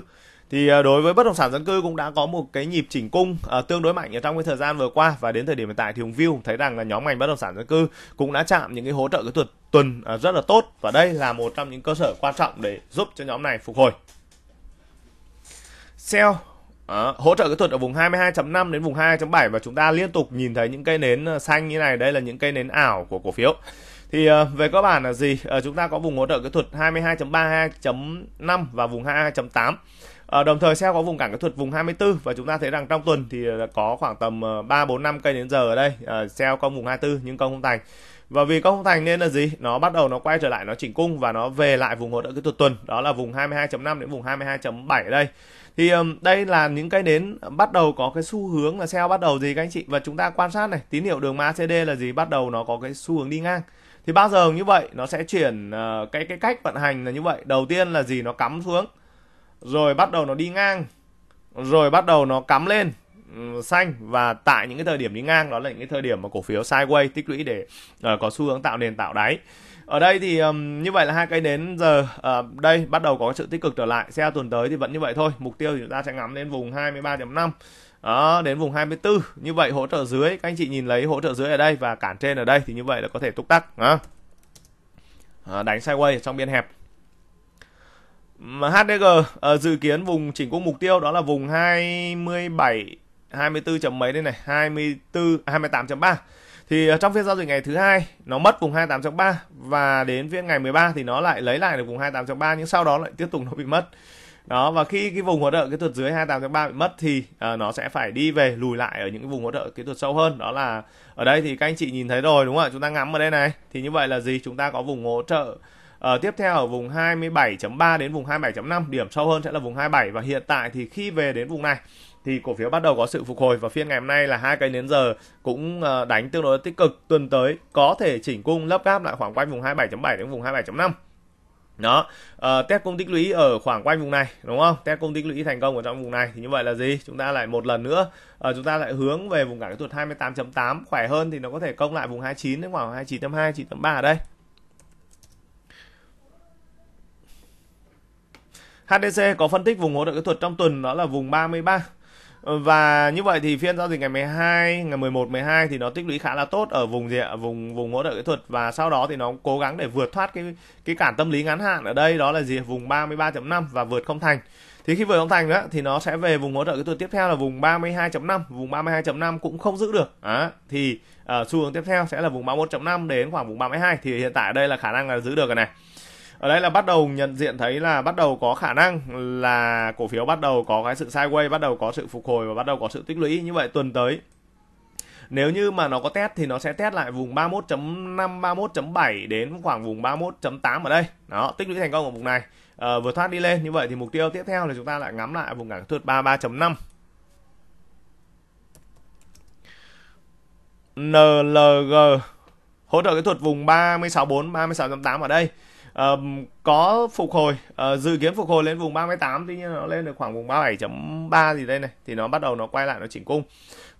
Thì ờ, đối với bất động sản dân cư cũng đã có một cái nhịp chỉnh cung uh, tương đối mạnh ở trong cái thời gian vừa qua và đến thời điểm hiện tại thì Hùng View thấy rằng là nhóm ngành bất động sản dân cư cũng đã chạm những cái hỗ trợ cái tuần tuần uh, rất là tốt và đây là một trong những cơ sở quan trọng để giúp cho nhóm này phục hồi. Sell À, hỗ trợ kỹ thuật ở vùng 22.5 đến vùng 2.7 và chúng ta liên tục nhìn thấy những cây nến xanh như này đây là những cây nến ảo của cổ phiếu thì uh, về cơ bản là gì uh, chúng ta có vùng hỗ trợ kỹ thuật 22.32.5 và vùng 22.8 À, ờ, đồng thời xe có vùng cản kỹ thuật vùng 24 và chúng ta thấy rằng trong tuần thì có khoảng tầm ba bốn năm cây đến giờ ở đây à, xe công vùng 24 nhưng công không thành. Và vì công không thành nên là gì? Nó bắt đầu nó quay trở lại nó chỉnh cung và nó về lại vùng hỗ trợ kỹ thuật tuần, đó là vùng 22.5 đến vùng 22.7 đây. Thì um, đây là những cái nến bắt đầu có cái xu hướng là xe bắt đầu gì các anh chị và chúng ta quan sát này, tín hiệu đường MACD là gì? Bắt đầu nó có cái xu hướng đi ngang thì bao giờ như vậy nó sẽ chuyển uh, cái cái cách vận hành là như vậy đầu tiên là gì nó cắm xuống rồi bắt đầu nó đi ngang rồi bắt đầu nó cắm lên ừ, xanh và tại những cái thời điểm đi ngang đó là những cái thời điểm mà cổ phiếu sideways tích lũy để uh, có xu hướng tạo nền tạo đáy ở đây thì um, như vậy là hai cây đến giờ uh, đây bắt đầu có sự tích cực trở lại xe tuần tới thì vẫn như vậy thôi mục tiêu thì chúng ta sẽ ngắm lên vùng 23.5 đó đến vùng 24 như vậy hỗ trợ dưới các anh chị nhìn lấy hỗ trợ dưới ở đây và cản trên ở đây thì như vậy là có thể túc tắc đó. À, đánh sideways trong biên hẹp HDG à, ờ, dự kiến vùng chỉnh cung mục tiêu đó là vùng 27 24 chấm mấy đây này 24 28.3 thì ờ, trong phiên giao dịch ngày thứ hai nó mất vùng 28.3 và đến phiên ngày 13 thì nó lại lấy lại được vùng 28.3 nhưng sau đó lại tiếp tục nó bị mất đó và khi cái vùng hỗ trợ kỹ thuật dưới 28.3 bị mất thì uh, nó sẽ phải đi về lùi lại ở những cái vùng hỗ trợ kỹ thuật sâu hơn đó là ở đây thì các anh chị nhìn thấy rồi đúng không ạ chúng ta ngắm ở đây này thì như vậy là gì chúng ta có vùng hỗ trợ uh, tiếp theo ở vùng 27.3 đến vùng 27.5 điểm sâu hơn sẽ là vùng 27 và hiện tại thì khi về đến vùng này thì cổ phiếu bắt đầu có sự phục hồi và phiên ngày hôm nay là hai cây nến giờ cũng ờ, đánh tương đối tích cực tuần tới có thể chỉnh cung lấp gáp lại khoảng quanh vùng 27.7 đến vùng 27.5 đó uh, test công tích lũy ở khoảng quanh vùng này đúng không test công tích lũy thành công ở trong vùng này thì như vậy là gì chúng ta lại một lần nữa uh, chúng ta lại hướng về vùng cả cái tuột 28.8 khỏe hơn thì nó có thể công lại vùng 29 đến khoảng 29.2 29.3 ở đây HDC có phân tích vùng hỗ trợ kỹ thuật trong tuần đó là vùng 33 Ờ, và như vậy thì phiên giao dịch ngày 12 ngày 11 12 thì nó tích lũy khá là tốt ở vùng gì ạ vùng vùng hỗ trợ kỹ thuật và sau đó thì nó cố gắng để vượt thoát cái cái cản tâm lý ngắn hạn ở đây đó là gì vùng 33.5 và vượt không thành thì khi vượt không thành đó thì nó sẽ về vùng hỗ trợ kỹ thuật tiếp theo là vùng 32.5 vùng 32.5 cũng không giữ được à, thì uh, xu hướng tiếp theo sẽ là vùng 31.5 đến khoảng vùng 32 thì hiện tại đây là khả năng là giữ được rồi này ở đây là bắt đầu nhận diện thấy là bắt đầu có khả năng là cổ phiếu bắt đầu có cái sự sideways bắt đầu có sự phục hồi và bắt đầu có sự tích lũy như vậy tuần tới nếu như mà nó có test thì nó sẽ test lại vùng 31.5, 31.7 đến khoảng vùng 31.8 ở đây. Đó, tích lũy thành công ở vùng này. À, vừa thoát đi lên như vậy thì mục tiêu tiếp theo là chúng ta lại ngắm lại vùng cản thuật 33.5. NLG hỗ trợ cái thuật vùng 36.4, 36.8 ở đây um, có phục hồi uh, dự kiến phục hồi lên vùng 38 tuy nhiên nó lên được khoảng vùng 37.3 gì đây này thì nó bắt đầu nó quay lại nó chỉnh cung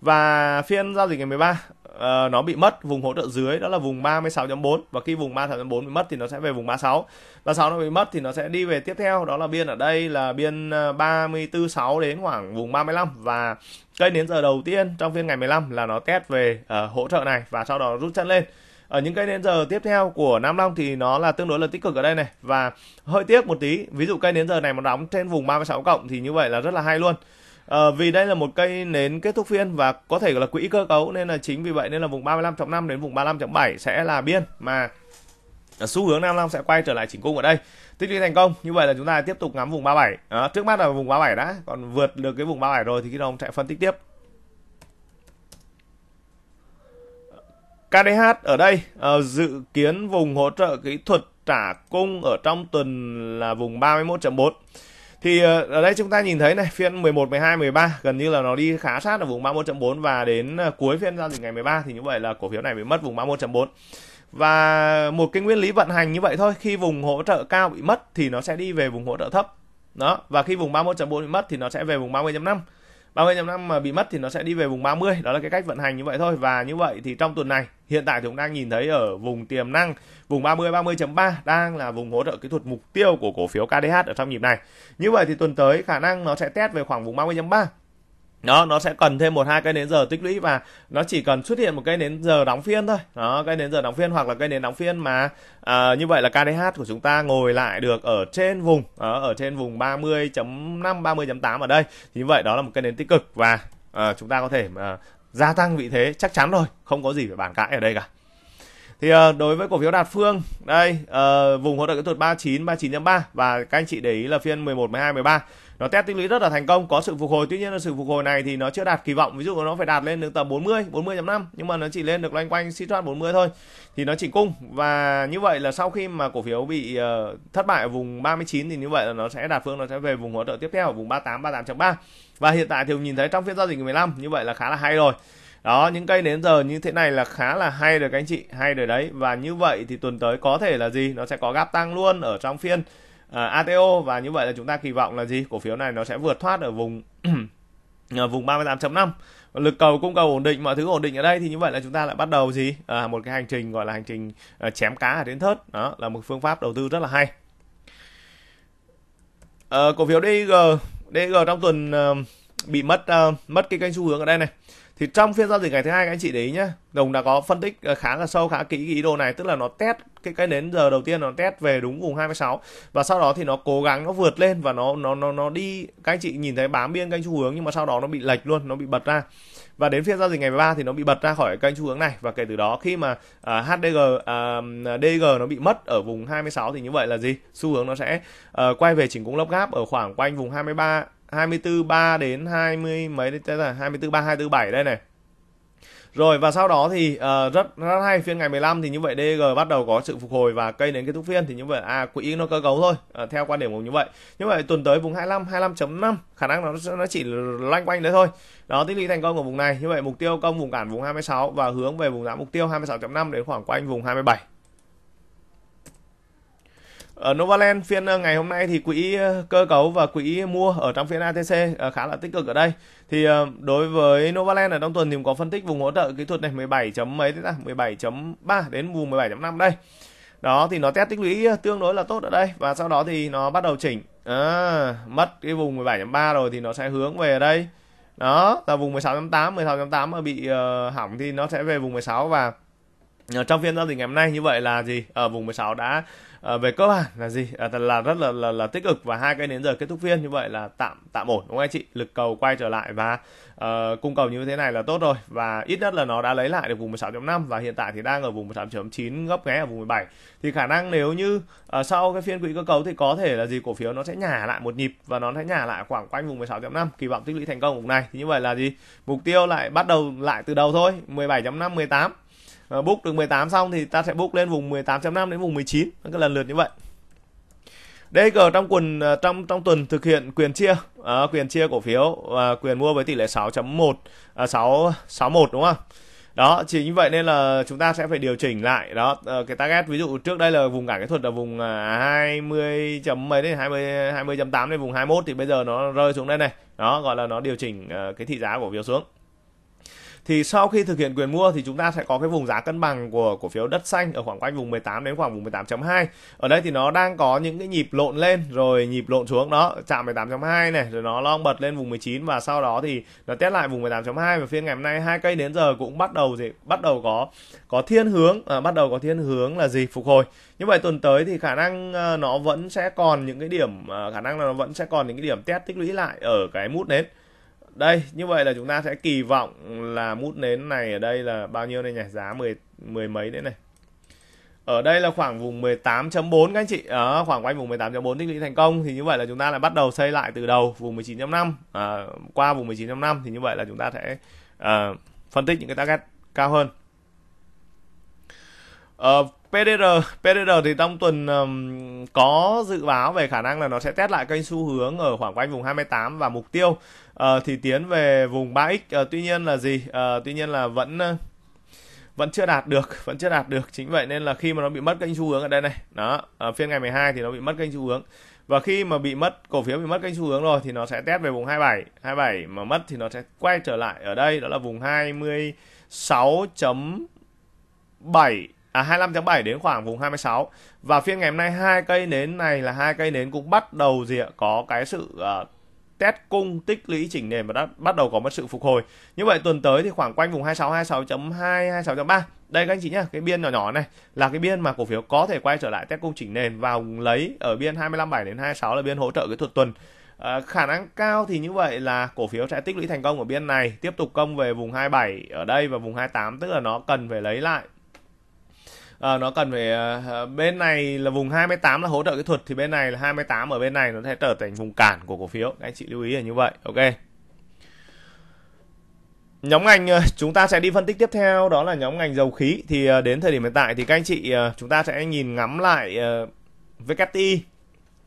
và phiên giao dịch ngày 13 uh, ờ, nó bị mất vùng hỗ trợ dưới đó là vùng 36.4 và khi vùng 36.4 bị mất thì nó sẽ về vùng 36 36 nó bị mất thì nó sẽ đi về tiếp theo đó là biên ở đây là biên 34.6 ờ, đến khoảng vùng 35 và cây đến giờ đầu tiên trong phiên ngày 15 là nó test về uh, hỗ trợ này và sau đó rút chân lên ở những cây nến giờ tiếp theo của Nam Long thì nó là tương đối là tích cực ở đây này và hơi tiếc một tí ví dụ cây nến giờ này mà đóng trên vùng 36 cộng thì như vậy là rất là hay luôn à, vì đây là một cây nến kết thúc phiên và có thể là quỹ cơ cấu nên là chính vì vậy nên là vùng 35.5 đến vùng 35.7 sẽ là biên mà xu hướng Nam Long sẽ quay trở lại chỉnh cung ở đây tích lũy thành công như vậy là chúng ta tiếp tục ngắm vùng 37 à, ờ, trước mắt là vùng 37 đã còn vượt được cái vùng 37 rồi thì khi đó ông sẽ phân tích tiếp KDH ở đây uh, dự kiến vùng hỗ trợ kỹ thuật trả cung ở trong tuần là vùng 31.4. Thì uh, ở đây chúng ta nhìn thấy này, phiên 11, 12, 13 gần như là nó đi khá sát ở vùng 31.4 và đến uh, cuối phiên giao dịch ngày 13 thì như vậy là cổ phiếu này bị mất vùng 31.4. Và một cái nguyên lý vận hành như vậy thôi, khi vùng hỗ trợ cao bị mất thì nó sẽ đi về vùng hỗ trợ thấp. Đó, và khi vùng 31.4 bị mất thì nó sẽ về vùng 30.5. 30 năm mà bị mất thì nó sẽ đi về vùng 30 đó là cái cách vận hành như vậy thôi và như vậy thì trong tuần này hiện tại thì chúng đang nhìn thấy ở vùng tiềm năng vùng 30 30.3 đang là vùng hỗ trợ kỹ thuật mục tiêu của cổ phiếu KDH ở trong nhịp này như vậy thì tuần tới khả năng nó sẽ test về khoảng vùng 30.3 nó nó sẽ cần thêm một hai cây nến giờ tích lũy và nó chỉ cần xuất hiện một cây nến giờ đóng phiên thôi đó cây nến giờ đóng phiên hoặc là cây nến đóng phiên mà à, như vậy là KDH của chúng ta ngồi lại được ở trên vùng ở, ở trên vùng 30.5 30.8 ở đây thì như vậy đó là một cây nến tích cực và à, chúng ta có thể à, gia tăng vị thế chắc chắn rồi không có gì phải bàn cãi ở đây cả thì à, đối với cổ phiếu Đạt Phương đây à, vùng hỗ trợ kỹ thuật 39 39.3 và các anh chị để ý là phiên 11 12 13 nó test tích lũy rất là thành công có sự phục hồi tuy nhiên là sự phục hồi này thì nó chưa đạt kỳ vọng ví dụ nó phải đạt lên được tầm 40 40.5 nhưng mà nó chỉ lên được loanh quanh si 40 thôi thì nó chỉ cung và như vậy là sau khi mà cổ phiếu bị uh, thất bại ở vùng 39 thì như vậy là nó sẽ đạt phương nó sẽ về vùng hỗ trợ tiếp theo ở vùng 38 38.3 và hiện tại thì nhìn thấy trong phiên giao dịch 15 như vậy là khá là hay rồi đó những cây đến giờ như thế này là khá là hay rồi các anh chị hay rồi đấy và như vậy thì tuần tới có thể là gì nó sẽ có gáp tăng luôn ở trong phiên à, ờ, ATO và như vậy là chúng ta kỳ vọng là gì cổ phiếu này nó sẽ vượt thoát ở vùng (clears throat) ở vùng 38.5 lực cầu cung cầu ổn định mọi thứ ổn định ở đây thì như vậy là chúng ta lại bắt đầu gì à, một cái hành trình gọi là hành trình à, chém cá ở đến thớt đó là một phương pháp đầu tư rất là hay à, cổ phiếu DG DG trong tuần à, bị mất à, mất cái kênh xu hướng ở đây này thì trong phiên giao dịch ngày thứ hai các anh chị để ý nhé đồng đã có phân tích ờ, khá là sâu khá kỹ cái ý đồ này tức là nó test cái cái đến giờ đầu tiên nó test về đúng vùng 26 và sau đó thì nó cố gắng nó vượt lên và nó nó nó nó đi các anh chị nhìn thấy bám biên kênh xu hướng nhưng mà sau đó nó bị lệch luôn nó bị bật ra và đến phiên giao dịch ngày 13 thì nó bị bật ra khỏi kênh xu hướng này và kể từ đó khi mà uh, HDG uh, DG nó bị mất ở vùng 26 thì như vậy là gì xu hướng nó sẽ uh, quay về chỉnh cũng lốc gáp ở khoảng quanh vùng 23 24 3 đến 20 mấy thế là 24 3 24 7 đây này. Rồi và sau đó thì uh, rất rất hay phiên ngày 15 thì như vậy DG bắt đầu có sự phục hồi và cây đến kết thúc phiên thì như vậy à quỹ nó cơ cấu thôi uh, theo quan điểm của như vậy. Như vậy tuần tới vùng 25 25.5 khả năng nó nó chỉ loanh quanh đấy thôi. Đó tích lũy thành công của vùng này. Như vậy mục tiêu công vùng cản vùng 26 và hướng về vùng giá mục tiêu 26.5 đến khoảng quanh vùng 27. Ở ờ, Novaland phiên ờ, ngày hôm nay thì quỹ ờ, cơ cấu và quỹ mua ở trong phiên ATC khá là tích cực ở đây. Thì đối với Novaland ở trong tuần thì có phân tích vùng hỗ trợ kỹ thuật này 17. mấy thế ta? 17.3 đến vùng 17.5 đây. Đó thì nó test tích lũy tương đối là tốt ở đây và sau đó thì nó bắt đầu chỉnh. À, mất cái vùng 17.3 rồi thì nó sẽ hướng về ở đây. Đó, là vùng 16.8, 16.8 mà bị uh, hỏng thì nó sẽ về vùng 16 và trong phiên giao dịch ngày hôm nay như vậy là gì? Ở vùng 16 đã à, về cơ bản là gì à, là rất là, là là tích cực và hai cái đến giờ kết thúc phiên như vậy là tạm tạm ổn đúng không anh chị lực cầu quay trở lại và uh, cung cầu như thế này là tốt rồi và ít nhất là nó đã lấy lại được vùng 16.5 và hiện tại thì đang ở vùng 16.9 gấp ghé ở vùng 17 thì khả năng nếu như uh, sau cái phiên quỹ cơ cấu thì có thể là gì cổ phiếu nó sẽ nhả lại một nhịp và nó sẽ nhả lại khoảng quanh vùng 16.5 kỳ vọng tích lũy thành công vùng này thì như vậy là gì mục tiêu lại bắt đầu lại từ đầu thôi 17.5 18 và ờ, book được 18 xong thì ta sẽ book lên vùng 18.5 đến vùng 19 các lần lượt như vậy đây cờ trong quần ờ, trong trong tuần thực hiện quyền chia à, quyền chia cổ phiếu và quyền mua với tỷ lệ 6.1 à, 6 61 đúng không? Đó, chỉ như vậy nên là chúng ta sẽ phải điều chỉnh lại đó cái target ví dụ trước đây là vùng cả kỹ thuật là vùng 20 à, chấm mấy đấy 20 20.8 đến vùng 21 thì bây giờ nó rơi xuống đây này. Đó gọi là nó điều chỉnh cái thị giá cổ phiếu xuống thì sau khi thực hiện quyền mua thì chúng ta sẽ có cái vùng giá cân bằng của cổ phiếu đất xanh ở khoảng quanh vùng 18 đến khoảng vùng 18.2 ở đây thì nó đang có những cái nhịp lộn lên rồi nhịp lộn xuống đó chạm 18.2 này rồi nó long bật lên vùng 19 và sau đó thì nó test lại vùng 18.2 và phiên ngày hôm nay hai cây đến giờ cũng bắt đầu gì bắt đầu có có thiên hướng à, bắt đầu có thiên hướng là gì phục hồi như vậy tuần tới thì khả năng ờ, nó vẫn sẽ còn những cái điểm ờ, khả năng là nó vẫn sẽ còn những cái điểm test tích lũy lại ở cái mút nến đây như vậy là chúng ta sẽ kỳ vọng là mút nến này ở đây là bao nhiêu đây nhỉ giá mười mười mấy đấy này ở đây là khoảng vùng 18.4 các anh chị ở à, khoảng quanh vùng 18.4 tích lũy thành công thì như vậy là chúng ta lại bắt đầu xây lại từ đầu vùng 19.5 à, qua vùng 19.5 thì như vậy là chúng ta sẽ à, phân tích những cái target cao hơn à, ờ, PDR PDR thì trong tuần um, có dự báo về khả năng là nó sẽ test lại kênh xu hướng ở khoảng quanh vùng 28 và mục tiêu uh, thì tiến về vùng 3x uh, ờ, tuy nhiên là gì uh, tuy nhiên là vẫn uh, vẫn chưa đạt được vẫn chưa đạt được chính vậy nên là khi mà nó bị mất kênh xu hướng ở đây này đó ở phiên ngày 12 thì nó bị mất kênh xu hướng và khi mà bị mất cổ phiếu bị mất kênh xu hướng rồi thì nó sẽ test về vùng 27 27 mà mất thì nó sẽ quay trở lại ở đây đó là vùng 26.7 à 25.7 đến khoảng vùng 26 và phiên ngày hôm nay hai cây nến này là hai cây nến cũng bắt đầu gì ạ có cái sự uh, test cung tích lũy chỉnh nền và đã bắt đầu có một sự phục hồi như vậy tuần tới thì khoảng quanh vùng 26 26.2 26.3 đây các anh chị nhá cái biên nhỏ nhỏ này là cái biên mà cổ phiếu có thể quay trở lại test cung chỉnh nền vào lấy ở biên 25,7 đến 26 là biên hỗ trợ cái thuật tuần À, khả năng cao thì như vậy là cổ phiếu sẽ tích lũy thành công ở biên này tiếp tục công về vùng 27 ở đây và vùng 28 tức là nó cần phải lấy lại à, nó cần phải à, bên này là vùng 28 là hỗ trợ kỹ thuật thì bên này là 28 ở bên này nó sẽ trở thành vùng cản của cổ phiếu các anh chị lưu ý là như vậy ok nhóm ngành ờ, chúng ta sẽ đi phân tích tiếp theo đó là nhóm ngành dầu khí thì đến thời điểm hiện tại thì các anh chị chúng ta sẽ nhìn ngắm lại VKTI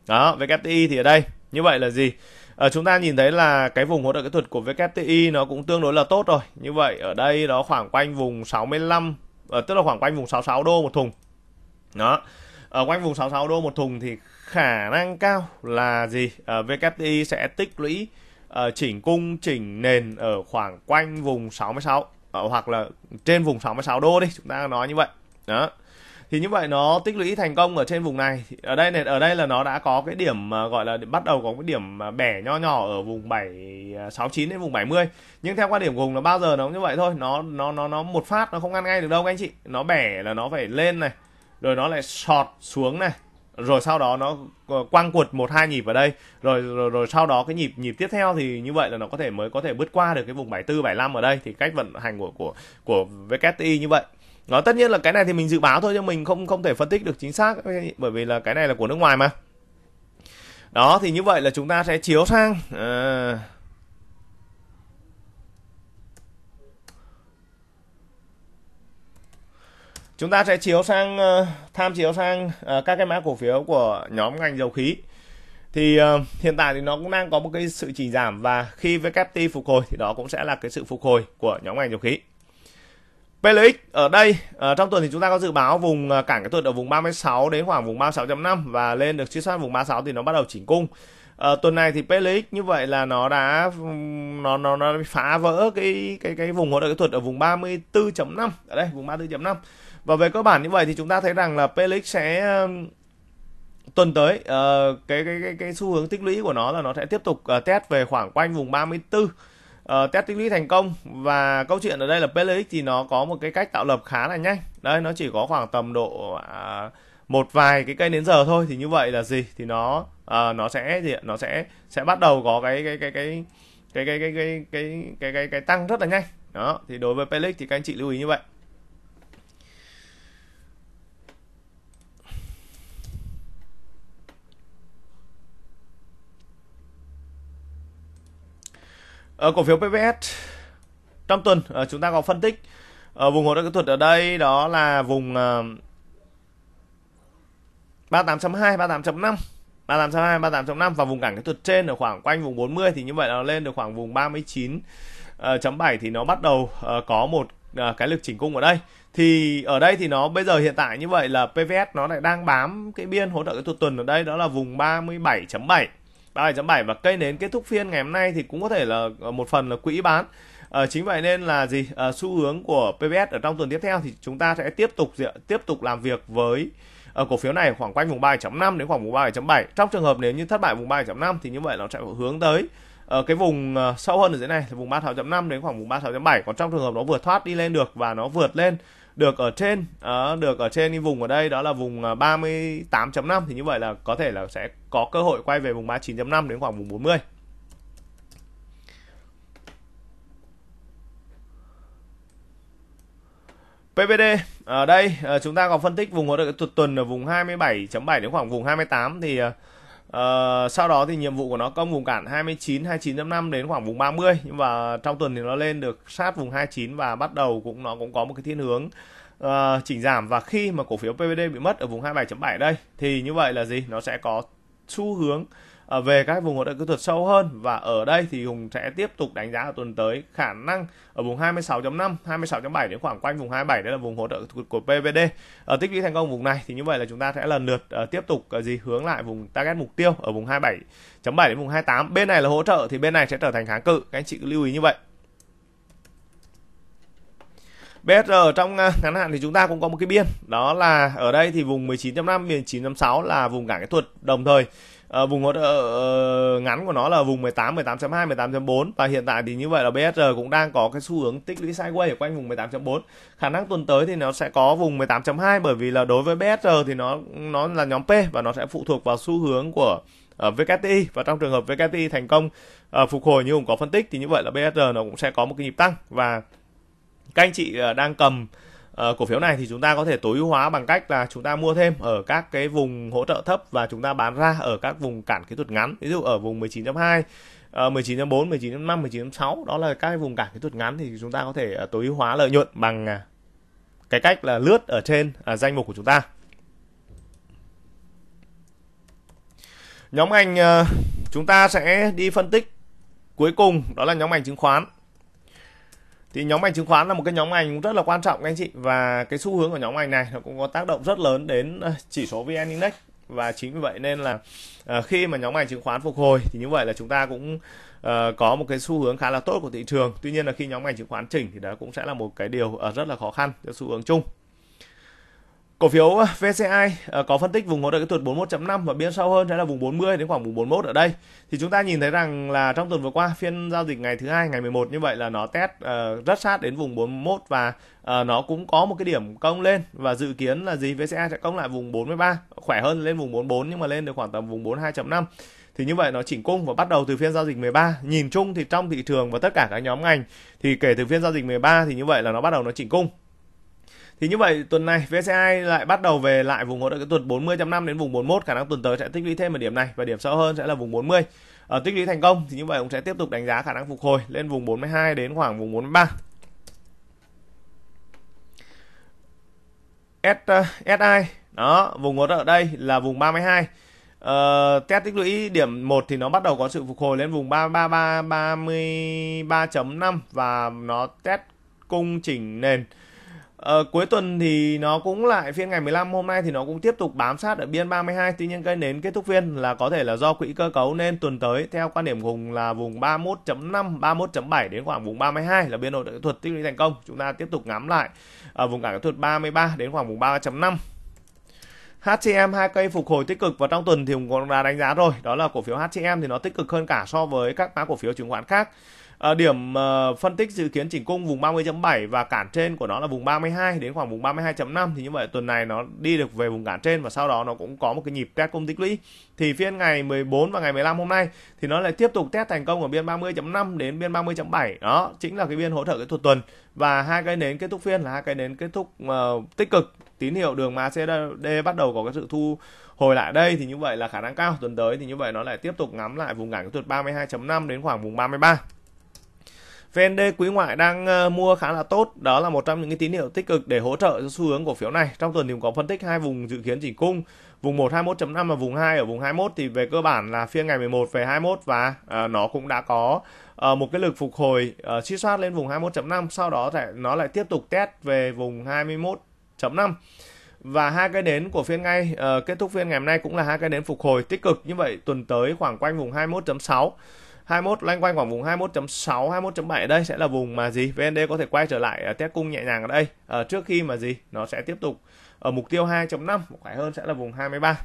đó VKTI thì ở đây như vậy là gì à, chúng ta nhìn thấy là cái vùng hỗ trợ kỹ thuật của VKTI nó cũng tương đối là tốt rồi như vậy ở đây nó khoảng quanh vùng 65 à, tức là khoảng quanh vùng 66 đô một thùng đó ở ờ, quanh vùng 66 đô một thùng thì khả năng cao là gì à, ờ, VKTI sẽ tích lũy chỉnh cung chỉnh nền ở khoảng quanh vùng 66 hoặc là trên vùng 66 đô đi chúng ta nói như vậy đó thì như vậy nó tích lũy thành công ở trên vùng này ở đây này ở đây là nó đã có cái điểm gọi là bắt đầu có cái điểm bẻ nho nhỏ ở vùng 769 à, đến vùng 70 nhưng theo quan điểm vùng nó bao giờ nó cũng như vậy thôi nó nó nó nó một phát nó không ăn ngay được đâu anh chị nó bẻ là nó phải lên này rồi nó lại sọt xuống này rồi sau đó nó quăng cuột một hai nhịp vào đây rồi, rồi rồi sau đó cái nhịp nhịp tiếp theo thì như vậy là nó có thể mới có thể bứt qua được cái vùng 74 75 ở đây thì cách vận hành của của của VKTI như vậy nó tất nhiên là cái này thì mình dự báo thôi chứ mình không không thể phân tích được chính xác bởi vì là cái này là của nước ngoài mà đó thì như vậy là chúng ta sẽ chiếu sang à, chúng ta sẽ chiếu sang ờ, tham chiếu sang ờ, các cái mã cổ phiếu của nhóm ngành dầu khí thì uh, hiện tại thì nó cũng đang có một cái sự chỉ giảm và khi VKT phục hồi thì đó cũng sẽ là cái sự phục hồi của nhóm ngành dầu khí PLX ở đây ở ờ, trong tuần thì chúng ta có dự báo vùng ờ, cản cái tuần ở vùng 36 đến khoảng vùng 36.5 và lên được chia soát vùng 36 thì nó bắt đầu chỉnh cung. À, tuần này thì PLX như vậy là nó đã nó nó nó phá vỡ cái cái cái vùng hỗ trợ kỹ thuật ở vùng 34.5 ở đây vùng 34.5 và về cơ bản như vậy thì chúng ta thấy rằng là PLX sẽ tuần tới uh, cái, cái cái cái xu hướng tích lũy của nó là nó sẽ tiếp tục uh, test về khoảng quanh vùng 34 uh, test tích lũy thành công và câu chuyện ở đây là PLX thì nó có một cái cách tạo lập khá là nhanh đấy nó chỉ có khoảng tầm độ uh, một vài cái cây đến giờ thôi thì như vậy là gì thì nó uh, nó sẽ gì nó sẽ sẽ bắt đầu có cái cái cái cái cái cái cái cái cái cái, cái, cái, cái tăng rất là nhanh đó thì đối với Pelix thì các anh chị lưu ý như vậy Ở ờ, cổ phiếu PVS trong tuần ờ, chúng ta có phân tích ở ờ, vùng hỗ trợ kỹ thuật ở đây đó là vùng 38.2, 38.5 38.2, 38.5 và vùng cản kỹ thuật trên ở khoảng quanh vùng 40 thì như vậy nó lên được khoảng vùng 39.7 thì nó bắt đầu có một cái lực chỉnh cung ở đây thì ở đây thì nó bây giờ hiện tại như vậy là PVS nó lại đang bám cái biên hỗ trợ kỹ thuật tuần ở đây đó là vùng 37.7 3,7 và cây nến kết thúc phiên ngày hôm nay thì cũng có thể là ờ, một phần là quỹ bán à, chính vậy nên là gì à, xu hướng của PVS ở trong tuần tiếp theo thì chúng ta sẽ tiếp tục tiếp tục làm việc với ở cổ phiếu này khoảng quanh vùng 3.5 đến khoảng vùng 3.7 trong trường hợp nếu như thất bại vùng 3.5 thì như vậy nó sẽ hướng tới ở cái vùng sâu hơn ở dưới này là vùng 36.5 đến khoảng vùng 36.7 còn trong trường hợp nó vượt thoát đi lên được và nó vượt lên được ở trên ờ, được ở trên vùng ở đây đó là vùng 38.5 ờ, thì như vậy là có thể là sẽ có cơ hội quay về vùng 39.5 đến khoảng vùng 40 PVD ở đây ờ, chúng ta còn phân tích vùng hỗ trợ tuần ở vùng 27.7 đến khoảng vùng 28 thì Uh, sau đó thì nhiệm vụ của nó công vùng cản 29 29.5 đến khoảng vùng 30 nhưng mà trong tuần thì nó lên được sát vùng 29 và bắt đầu cũng nó cũng có một cái thiên hướng uh, chỉnh giảm và khi mà cổ phiếu PVD bị mất ở vùng 27.7 đây thì như vậy là gì nó sẽ có xu hướng Ờ, về các vùng hỗ trợ kỹ thuật sâu hơn và ở đây thì Hùng sẽ tiếp tục đánh giá ở tuần tới khả năng ở vùng 26.5, 26.7 đến khoảng quanh vùng 27 đấy là vùng hỗ trợ của PVD. Ở ờ, tích lũy thành công vùng này thì như vậy là chúng ta sẽ lần lượt ờ, tiếp tục gì hướng lại vùng target mục tiêu ở vùng 27.7 đến vùng 28. Bên này là hỗ trợ thì bên này sẽ trở thành kháng cự, các anh chị cứ lưu ý như vậy. BSR ở trong à, ngắn hạn thì chúng ta cũng có một cái biên đó là ở đây thì vùng 19.5 19.6 là vùng cản kỹ thuật đồng thời uh, vùng hỗ trợ ờ, ngắn của nó là vùng 18 18.2 18.4 và hiện tại thì như vậy là BSR cũng đang có cái xu hướng tích lũy sideways ở quanh vùng 18.4 khả năng tuần tới thì nó sẽ có vùng 18.2 bởi vì là đối với BSR thì nó nó là nhóm P và nó sẽ phụ thuộc vào xu hướng của ở ờ, VKTI và trong trường hợp VKTI thành công uh, phục hồi như cũng có phân tích thì như vậy là BSR nó cũng sẽ có một cái nhịp tăng và các anh chị ờ, đang cầm ờ, cổ phiếu này thì chúng ta có thể tối ưu hóa bằng cách là chúng ta mua thêm ở các cái vùng hỗ trợ thấp và chúng ta bán ra ở các vùng cản kỹ thuật ngắn ví dụ ở vùng 19.2 19.4, 19.5, 19.6 đó là các vùng cản kỹ thuật ngắn thì chúng ta có thể ờ, tối ưu hóa lợi nhuận bằng à, cái cách là lướt ở trên à, danh mục của chúng ta. Nhóm ngành chúng ta sẽ đi phân tích cuối cùng đó là nhóm ngành chứng khoán thì nhóm ngành chứng khoán là một cái nhóm ngành rất là quan trọng các anh chị và cái xu hướng của nhóm ngành này nó cũng có tác động rất lớn đến ờ, chỉ số vn index và chính vì vậy nên là uh, khi mà nhóm ngành chứng khoán phục hồi thì như vậy là chúng ta cũng uh, có một cái xu hướng khá là tốt của thị trường tuy nhiên là khi nhóm ngành chứng khoán chỉnh thì đó cũng sẽ là một cái điều uh, rất là khó khăn cho xu hướng chung Cổ phiếu VCI ờ, ờ, có phân tích vùng hỗ trợ kỹ thuật 41.5 và biên sâu hơn sẽ là vùng 40 đến khoảng vùng 41 ở đây. Thì chúng ta nhìn thấy rằng là trong tuần vừa qua phiên giao dịch ngày thứ hai ngày 11 như vậy là nó test uh, rất sát đến vùng 41 và uh, nó cũng có một cái điểm cong lên và dự kiến là gì VCI sẽ cong lại vùng 43 khỏe hơn lên vùng 44 nhưng mà lên được khoảng tầm vùng 42.5 thì như vậy nó chỉnh cung và bắt đầu từ phiên giao dịch 13 nhìn chung thì trong thị trường và tất cả các nhóm ngành thì kể từ phiên giao dịch 13 thì như vậy là nó bắt đầu nó chỉnh cung thì như vậy tuần này VSCI lại bắt đầu về lại vùng hỗ trợ cái tuần 40.5 đến vùng 41 khả năng tuần tới sẽ tích lũy thêm một điểm này và điểm sâu hơn sẽ là vùng 40 ở ờ, tích lũy thành công thì như vậy cũng sẽ tiếp tục đánh giá khả năng phục hồi lên vùng 42 đến khoảng vùng 43 S, uh, ờ, SI đó vùng hỗ trợ đây là vùng 32 Uh, ờ, test tích lũy điểm 1 thì nó bắt đầu có sự phục hồi lên vùng 333 33.5 và nó test cung chỉnh nền Ờ, cuối tuần thì nó cũng lại phiên ngày 15 hôm nay thì nó cũng tiếp tục bám sát ở biên 32 Tuy nhiên cây nến kết thúc phiên là có thể là do quỹ cơ cấu nên tuần tới theo quan điểm Hùng là vùng 31.5, 31.7 đến khoảng vùng 32 là biên độ kỹ thuật tích lũy thành công Chúng ta tiếp tục ngắm lại ở ờ, vùng cả kỹ thuật 33 đến khoảng vùng 33.5 HCM hai cây phục hồi tích cực và trong tuần thì cũng đã đánh giá rồi, đó là cổ phiếu HCM thì nó tích cực hơn cả so với các mã cổ phiếu chứng khoán khác. À, điểm uh, phân tích dự kiến chỉnh cung vùng 30.7 và cản trên của nó là vùng 32 đến khoảng vùng 32.5 thì như vậy tuần này nó đi được về vùng cản trên và sau đó nó cũng có một cái nhịp test công tích lũy. Thì phiên ngày 14 và ngày 15 hôm nay thì nó lại tiếp tục test thành công ở biên 30.5 đến biên 30.7. Đó chính là cái biên hỗ trợ kỹ thuật tuần và hai cái nến kết thúc phiên là hai cái nến kết thúc uh, tích cực tín hiệu đường MACD bắt đầu có cái sự thu hồi lại đây thì như vậy là khả năng cao tuần tới thì như vậy nó lại tiếp tục ngắm lại vùng cản kỹ thuật 32.5 đến khoảng vùng 33. VND quý ngoại đang ờ, mua khá là tốt, đó là một trong những cái tín hiệu tích cực để hỗ trợ cho xu hướng cổ phiếu này. Trong tuần thì cũng có phân tích hai vùng dự kiến chỉnh cung, vùng 121.5 và vùng 2 ở vùng 21 thì về cơ bản là phiên ngày 11 về 21 và uh, nó cũng đã có uh, một cái lực phục hồi uh, suy soát lên vùng 21.5, sau đó lại nó lại tiếp tục test về vùng 21.5 và hai cái nến của phiên ngay uh, kết thúc phiên ngày hôm nay cũng là hai cái nến phục hồi tích cực như vậy tuần tới khoảng quanh vùng 21.6 21 loanh quanh khoảng vùng 21.6 21.7 đây sẽ là vùng mà gì VND có thể quay trở lại à, test cung nhẹ nhàng ở đây ở ờ, trước khi mà gì nó sẽ tiếp tục ở mục tiêu 2.5 khỏe hơn sẽ là vùng 23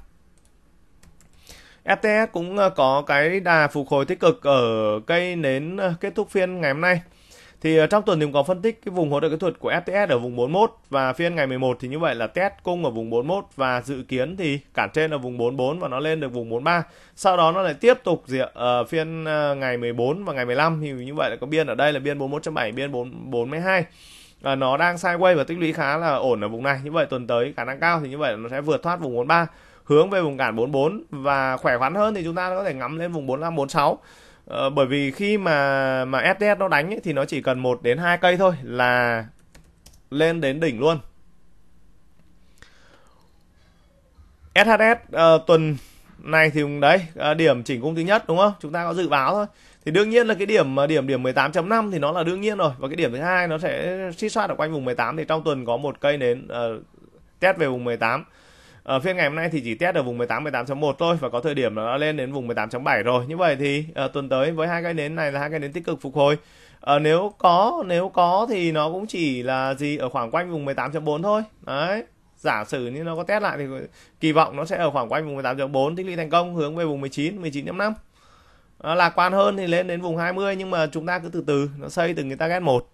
FTS cũng ờ, có cái đà phục hồi tích cực ở cây nến ờ, kết thúc phiên ngày hôm nay thì ờ, trong tuần thì cũng có phân tích cái vùng hỗ trợ kỹ thuật của FTS ở vùng 41 và phiên ngày 11 thì như vậy là test cung ở vùng 41 và dự kiến thì cản trên ở vùng 44 và nó lên được vùng 43. Sau đó nó lại tiếp tục gì ở phiên ngày 14 và ngày 15 thì như vậy là có biên ở đây là biên 41.7, biên 4, 42 à, nó đang sideways và tích lũy khá là ổn ở vùng này như vậy tuần tới khả năng cao thì như vậy nó sẽ vượt thoát vùng 43 hướng về vùng cản 44 và khỏe khoắn hơn thì chúng ta có thể ngắm lên vùng 45 46 Ờ, bởi vì khi mà mà STS nó đánh ấy, thì nó chỉ cần một đến hai cây thôi là lên đến đỉnh luôn. SHS uh, ờ, tuần này thì đấy uh, điểm chỉnh cung thứ nhất đúng không? Chúng ta có dự báo thôi. Thì đương nhiên là cái điểm điểm điểm 18.5 thì nó là đương nhiên rồi và cái điểm thứ hai nó sẽ suy soát ở quanh vùng 18 thì trong tuần có một cây đến uh, test về vùng 18 À, phiên ngày hôm nay thì chỉ test ở vùng 18 18.1 thôi và có thời điểm nó lên đến vùng 18.7 rồi. Như vậy thì à, tuần tới với hai cái nến này là hai cái nến tích cực phục hồi. À, nếu có nếu có thì nó cũng chỉ là gì ở khoảng quanh vùng 18.4 thôi. Đấy. Giả sử như nó có test lại thì kỳ vọng nó sẽ ở khoảng quanh vùng 18.4 tích lũy thành công hướng về vùng 19 19.5. lạc quan hơn thì lên đến vùng 20 nhưng mà chúng ta cứ từ từ nó xây từng cái target một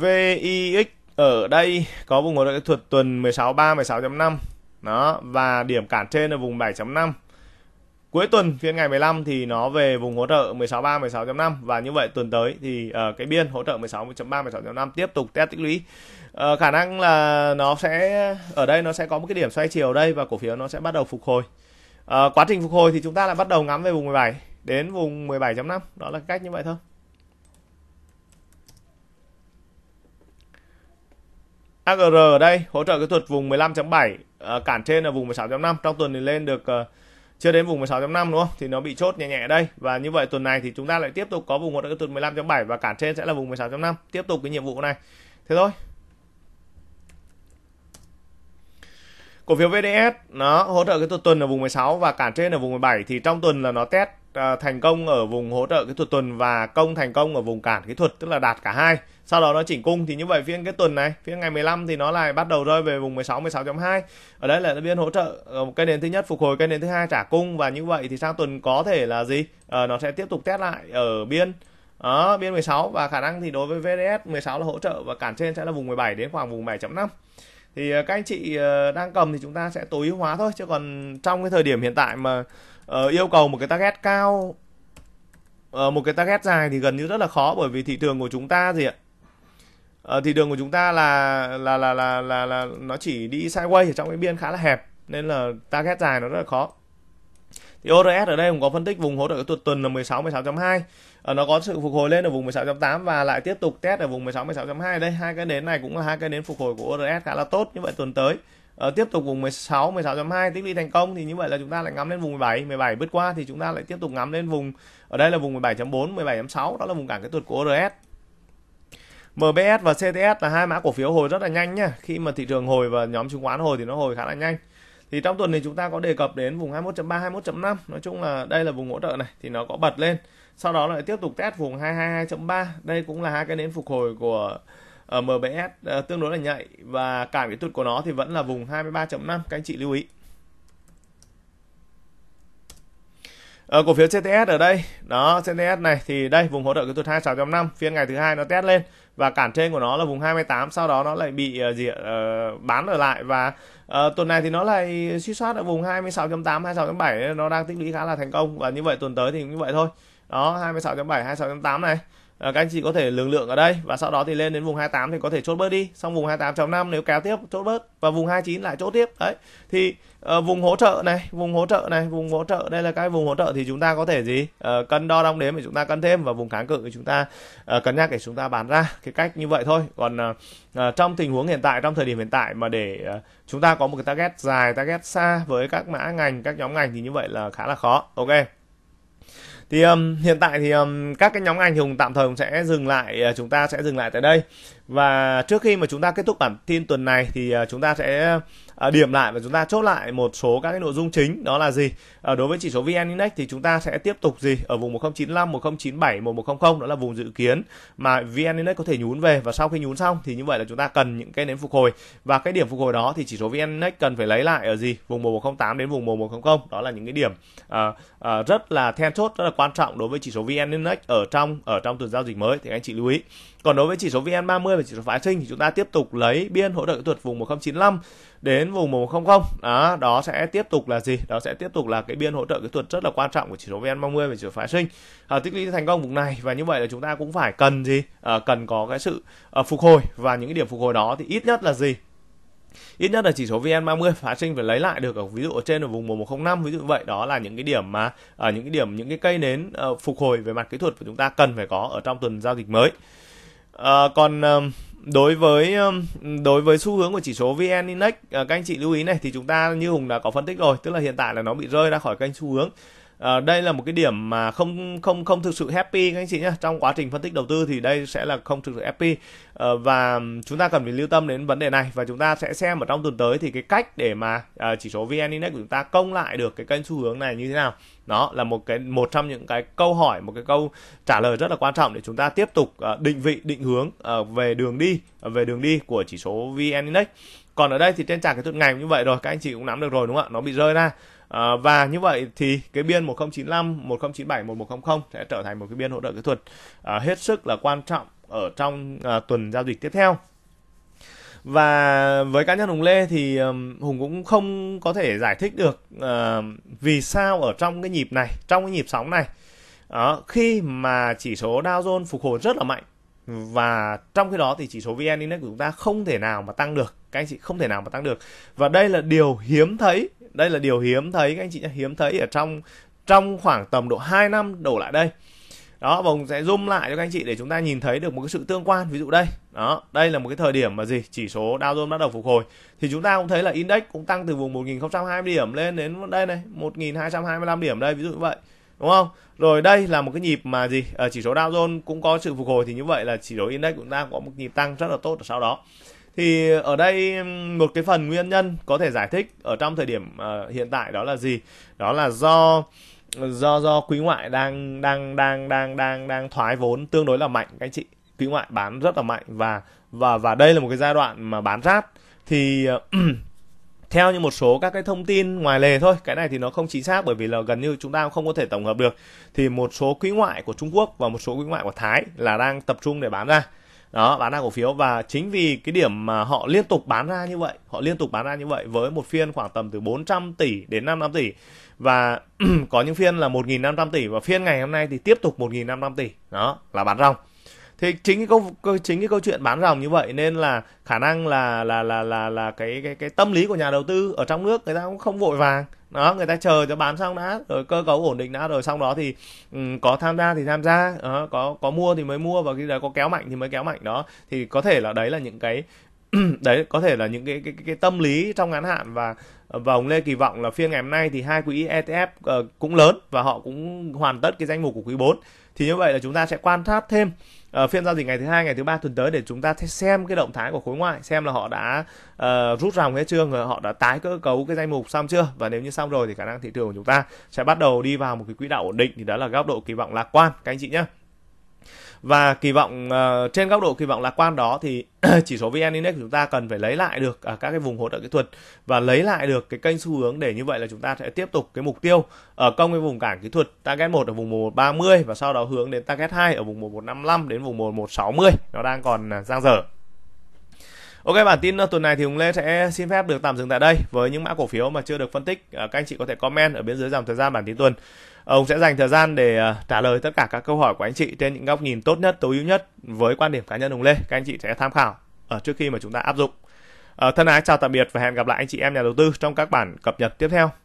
VIX ở đây có vùng hỗ trợ kỹ thuật tuần 16 3 16.5 đó và điểm cản trên là vùng 7.5 cuối tuần phiên ngày 15 thì nó về vùng hỗ trợ 16 3 16.5 và như vậy tuần tới thì uh, cái biên hỗ trợ 16.3 16.5 tiếp tục test tích lũy uh, khả năng là nó sẽ ở đây nó sẽ có một cái điểm xoay chiều đây và cổ phiếu nó sẽ bắt đầu phục hồi uh, quá trình phục hồi thì chúng ta lại bắt đầu ngắm về vùng 17 đến vùng 17.5 đó là cách như vậy thôi AGR ở đây hỗ trợ cái thuật vùng 15.7 ờ, cản trên là vùng 16.5 trong tuần thì lên được ờ, chưa đến vùng 16.5 đúng không? Thì nó bị chốt nhẹ nhẹ ở đây và như vậy tuần này thì chúng ta lại tiếp tục có vùng hỗ trợ cái tuần 15.7 và cản trên sẽ là vùng 16.5 tiếp tục cái nhiệm vụ này. Thế thôi. Cổ phiếu VDS nó hỗ trợ cái tuần là vùng 16 và cản trên là vùng 17 thì trong tuần là nó test Ờ, thành công ở vùng hỗ trợ kỹ thuật tuần và công thành công ở vùng cản kỹ thuật tức là đạt cả hai sau đó nó chỉnh cung thì như vậy phiên cái tuần này phiên ngày 15 thì nó lại bắt đầu rơi về vùng 16 16.2 ở đấy là biên hỗ trợ ờ, cây nền thứ nhất phục hồi cây nền thứ hai trả cung và như vậy thì sang tuần có thể là gì à, nó sẽ tiếp tục test lại ở biên đó, biên 16 và khả năng thì đối với VDS 16 là hỗ trợ và cản trên sẽ là vùng 17 đến khoảng vùng 7.5 thì các anh chị đang cầm thì chúng ta sẽ tối ưu hóa thôi chứ còn trong cái thời điểm hiện tại mà uh, yêu cầu một cái target cao uh, một cái target dài thì gần như rất là khó bởi vì thị trường của chúng ta gì ạ uh, thị trường của chúng ta là là là là là, là nó chỉ đi sideways ở trong cái biên khá là hẹp nên là target dài nó rất là khó thì ORS ở đây cũng có phân tích vùng hỗ trợ tuần tuần là 16 16.2 uh, nó có sự phục hồi lên ở vùng 16.8 và lại tiếp tục test ở vùng 16 16.2 đây hai cái nến này cũng là hai cái nến phục hồi của ORS khá là tốt như vậy tuần tới Ờ, tiếp tục vùng 16, 16.2 tích lũy thành công thì như vậy là chúng ta lại ngắm lên vùng 17, 17 vượt qua thì chúng ta lại tiếp tục ngắm lên vùng ở đây là vùng 17.4, 17.6 đó là vùng cản kỹ thuật của ORS. MBS và CTS là hai mã cổ phiếu hồi rất là nhanh nhá. Khi mà thị trường hồi và nhóm chứng khoán hồi thì nó hồi khá là nhanh. Thì trong tuần này chúng ta có đề cập đến vùng 21.3, 21.5, nói chung là đây là vùng hỗ trợ này thì nó có bật lên. Sau đó lại tiếp tục test vùng 222.3. Đây cũng là hai cái nến phục hồi của ở ờ, MBS ờ, tương đối là nhạy và cản kỹ thuật của nó thì vẫn là vùng 23.5 các anh chị lưu ý. Ở ờ, cổ phiếu CTS ở đây, đó CTS này thì đây vùng hỗ trợ kỹ thuật 26.5, phiên ngày thứ hai nó test lên và cản trên của nó là vùng 28, sau đó nó lại bị uh, gì uh, bán ở lại và uh, tuần này thì nó lại suy soát ở vùng 26.8, 26.7 nó đang tích lũy khá là thành công và như vậy tuần tới thì cũng như vậy thôi. Đó 26.7, 26.8 này. Ờ, các anh chị có thể lường lượng ở đây và sau đó thì lên đến vùng 28 thì có thể chốt bớt đi xong vùng 28.5 nếu kéo tiếp chốt bớt và vùng 29 lại chốt tiếp đấy thì à, vùng hỗ trợ này vùng hỗ trợ này vùng hỗ trợ đây là cái vùng hỗ trợ thì chúng ta có thể gì à, cân đo đong đếm để chúng ta cân thêm và vùng kháng cự thì chúng ta à, cân nhắc để chúng ta bán ra cái cách như vậy thôi còn à, trong tình huống hiện tại trong thời điểm hiện tại mà để à, chúng ta có một cái target dài target xa với các mã ngành các nhóm ngành thì như vậy là khá là khó ok thì um, hiện tại thì um, các cái nhóm anh hùng tạm thời sẽ dừng lại à, chúng ta sẽ dừng lại tại đây và trước khi mà chúng ta kết thúc bản tin tuần này thì uh, chúng ta sẽ À, điểm lại và chúng ta chốt lại một số các cái nội dung chính đó là gì à, đối với chỉ số vn index thì chúng ta sẽ tiếp tục gì ở vùng 1095 1097 1100 đó là vùng dự kiến mà vn index có thể nhún về và sau khi nhún xong thì như vậy là chúng ta cần những cái nến phục hồi và cái điểm phục hồi đó thì chỉ số vn index cần phải lấy lại ở gì vùng 1108 đến vùng 1100 đó là những cái điểm à, à, rất là then chốt rất là quan trọng đối với chỉ số vn index ở trong ở trong tuần giao dịch mới thì anh chị lưu ý còn đối với chỉ số VN30 và chỉ số phái sinh thì chúng ta tiếp tục lấy biên hỗ trợ kỹ thuật vùng 1095 đến vùng 1100. Đó, đó sẽ tiếp tục là gì? Đó sẽ tiếp tục là cái biên hỗ trợ kỹ thuật rất là quan trọng của chỉ số VN30 và chỉ số phái sinh. À, tích lũy thành công vùng này và như vậy là chúng ta cũng phải cần gì? À, cần có cái sự à, phục hồi và những cái điểm phục hồi đó thì ít nhất là gì? ít nhất là chỉ số VN30 phá sinh phải lấy lại được ở ví dụ ở trên ở vùng 1105 ví dụ vậy đó là những cái điểm mà ở những cái điểm những cái cây nến phục hồi về mặt kỹ thuật của chúng ta cần phải có ở trong tuần giao dịch mới. À, còn đối với đối với xu hướng của chỉ số VN Index ờ, các anh chị lưu ý này thì chúng ta như Hùng đã có phân tích rồi, tức là hiện tại là nó bị rơi ra khỏi kênh xu hướng à, đây là một cái điểm mà không không không thực sự happy các anh chị nhé trong quá trình phân tích đầu tư thì đây sẽ là không thực sự happy à, và chúng ta cần phải lưu tâm đến vấn đề này và chúng ta sẽ xem ở trong tuần tới thì cái cách để mà à, chỉ số vn index của chúng ta công lại được cái kênh xu hướng này như thế nào đó là một cái một trong những cái câu hỏi một cái câu trả lời rất là quan trọng để chúng ta tiếp tục à, định vị định hướng à, về đường đi à, về đường đi của chỉ số vn index còn ở đây thì trên chart cái tuần ngày cũng như vậy rồi các anh chị cũng nắm được rồi đúng không ạ nó bị rơi ra Ờ, và như vậy thì cái biên 1095, 1097, 1100 sẽ trở thành một cái biên hỗ trợ kỹ thuật ờ, hết sức là quan trọng ở trong ờ, tuần giao dịch tiếp theo và với cá nhân hùng lê thì hùng cũng không có thể giải thích được vì sao ở trong cái nhịp này trong cái nhịp sóng này khi mà chỉ số dow jones phục hồi rất là mạnh và trong khi đó thì chỉ số vn index của chúng ta không thể nào mà tăng được các anh chị không thể nào mà tăng được và đây là điều hiếm thấy đây là điều hiếm thấy các anh chị nhé hiếm thấy ở trong trong khoảng tầm độ 2 năm đổ lại đây đó và Hùng sẽ zoom lại cho các anh chị để chúng ta nhìn thấy được một cái sự tương quan ví dụ đây đó đây là một cái thời điểm mà gì chỉ số Dow Jones bắt đầu phục hồi thì chúng ta cũng thấy là index cũng tăng từ vùng 1020 điểm lên đến đây này 1225 điểm đây ví dụ như vậy đúng không rồi đây là một cái nhịp mà gì ở ờ, chỉ số Dow Jones cũng có sự phục hồi thì như vậy là chỉ số index cũng đang có một nhịp tăng rất là tốt ở sau đó thì ở đây một cái phần nguyên nhân có thể giải thích ở trong thời điểm uh, hiện tại đó là gì đó là do do do quý ngoại đang đang đang đang đang đang thoái vốn tương đối là mạnh các anh chị quý ngoại bán rất là mạnh và và và đây là một cái giai đoạn mà bán rát thì ờ, (clears throat) theo như một số các cái thông tin ngoài lề thôi cái này thì nó không chính xác bởi vì là gần như chúng ta không có thể tổng hợp được thì một số quỹ ngoại của Trung Quốc và một số quỹ ngoại của Thái là đang tập trung để bán ra đó bán ra cổ phiếu và chính vì cái điểm mà họ liên tục bán ra như vậy họ liên tục bán ra như vậy với một phiên khoảng tầm từ 400 tỷ đến 500 tỷ và (clears throat) có những phiên là 1.500 tỷ và phiên ngày hôm nay thì tiếp tục 1.500 tỷ đó là bán rong thì chính cái câu chính cái câu chuyện bán ròng như vậy nên là khả năng là là là là là cái cái cái tâm lý của nhà đầu tư ở trong nước người ta cũng không vội vàng. Đó, người ta chờ cho bán xong đã, rồi cơ cấu ổn định đã rồi xong đó thì um, có tham gia thì tham gia, đó, có có mua thì mới mua và khi đó có kéo mạnh thì mới kéo mạnh đó. Thì có thể là đấy là những cái (clears throat) đấy có thể là những cái, cái cái cái tâm lý trong ngắn hạn và và ông Lê kỳ vọng là phiên ngày hôm nay thì hai quỹ ETF uh, ờ, cũng lớn và họ cũng hoàn tất cái danh mục của quý 4 thì như vậy là chúng ta sẽ quan sát thêm Ờ, phiên giao dịch ngày thứ hai ngày thứ ba tuần tới để chúng ta xem cái động thái của khối ngoại xem là họ đã uh, rút ròng hết chưa rồi họ đã tái cơ cấu cái danh mục xong chưa và nếu như xong rồi thì khả năng thị trường của chúng ta sẽ bắt đầu đi vào một cái quỹ đạo ổn định thì đó là góc độ kỳ vọng lạc quan các anh chị nhé và kỳ vọng uh, trên góc độ kỳ vọng lạc quan đó thì (clears throat) chỉ số VN Index của chúng ta cần phải lấy lại được uh, các cái vùng hỗ trợ kỹ thuật và lấy lại được cái kênh xu hướng để như vậy là chúng ta sẽ tiếp tục cái mục tiêu ở công cái vùng cản kỹ thuật target 1 ở vùng 1130 và sau đó hướng đến target 2 ở vùng 1155 đến vùng 1160 nó đang còn uh, à, dang dở. Ok bản tin ờ, tuần này thì Hùng Lê sẽ xin phép được tạm dừng tại đây với những mã cổ phiếu mà chưa được phân tích ờ, các anh chị có thể comment ở bên dưới dòng thời gian bản tin tuần ông ờ, sẽ dành thời gian để trả lời tất cả các câu hỏi của anh chị trên những góc nhìn tốt nhất tối ưu nhất với quan điểm cá nhân Hùng Lê các anh chị sẽ tham khảo ở trước khi mà chúng ta áp dụng thân ái chào tạm biệt và hẹn gặp lại anh chị em nhà đầu tư trong các bản cập nhật tiếp theo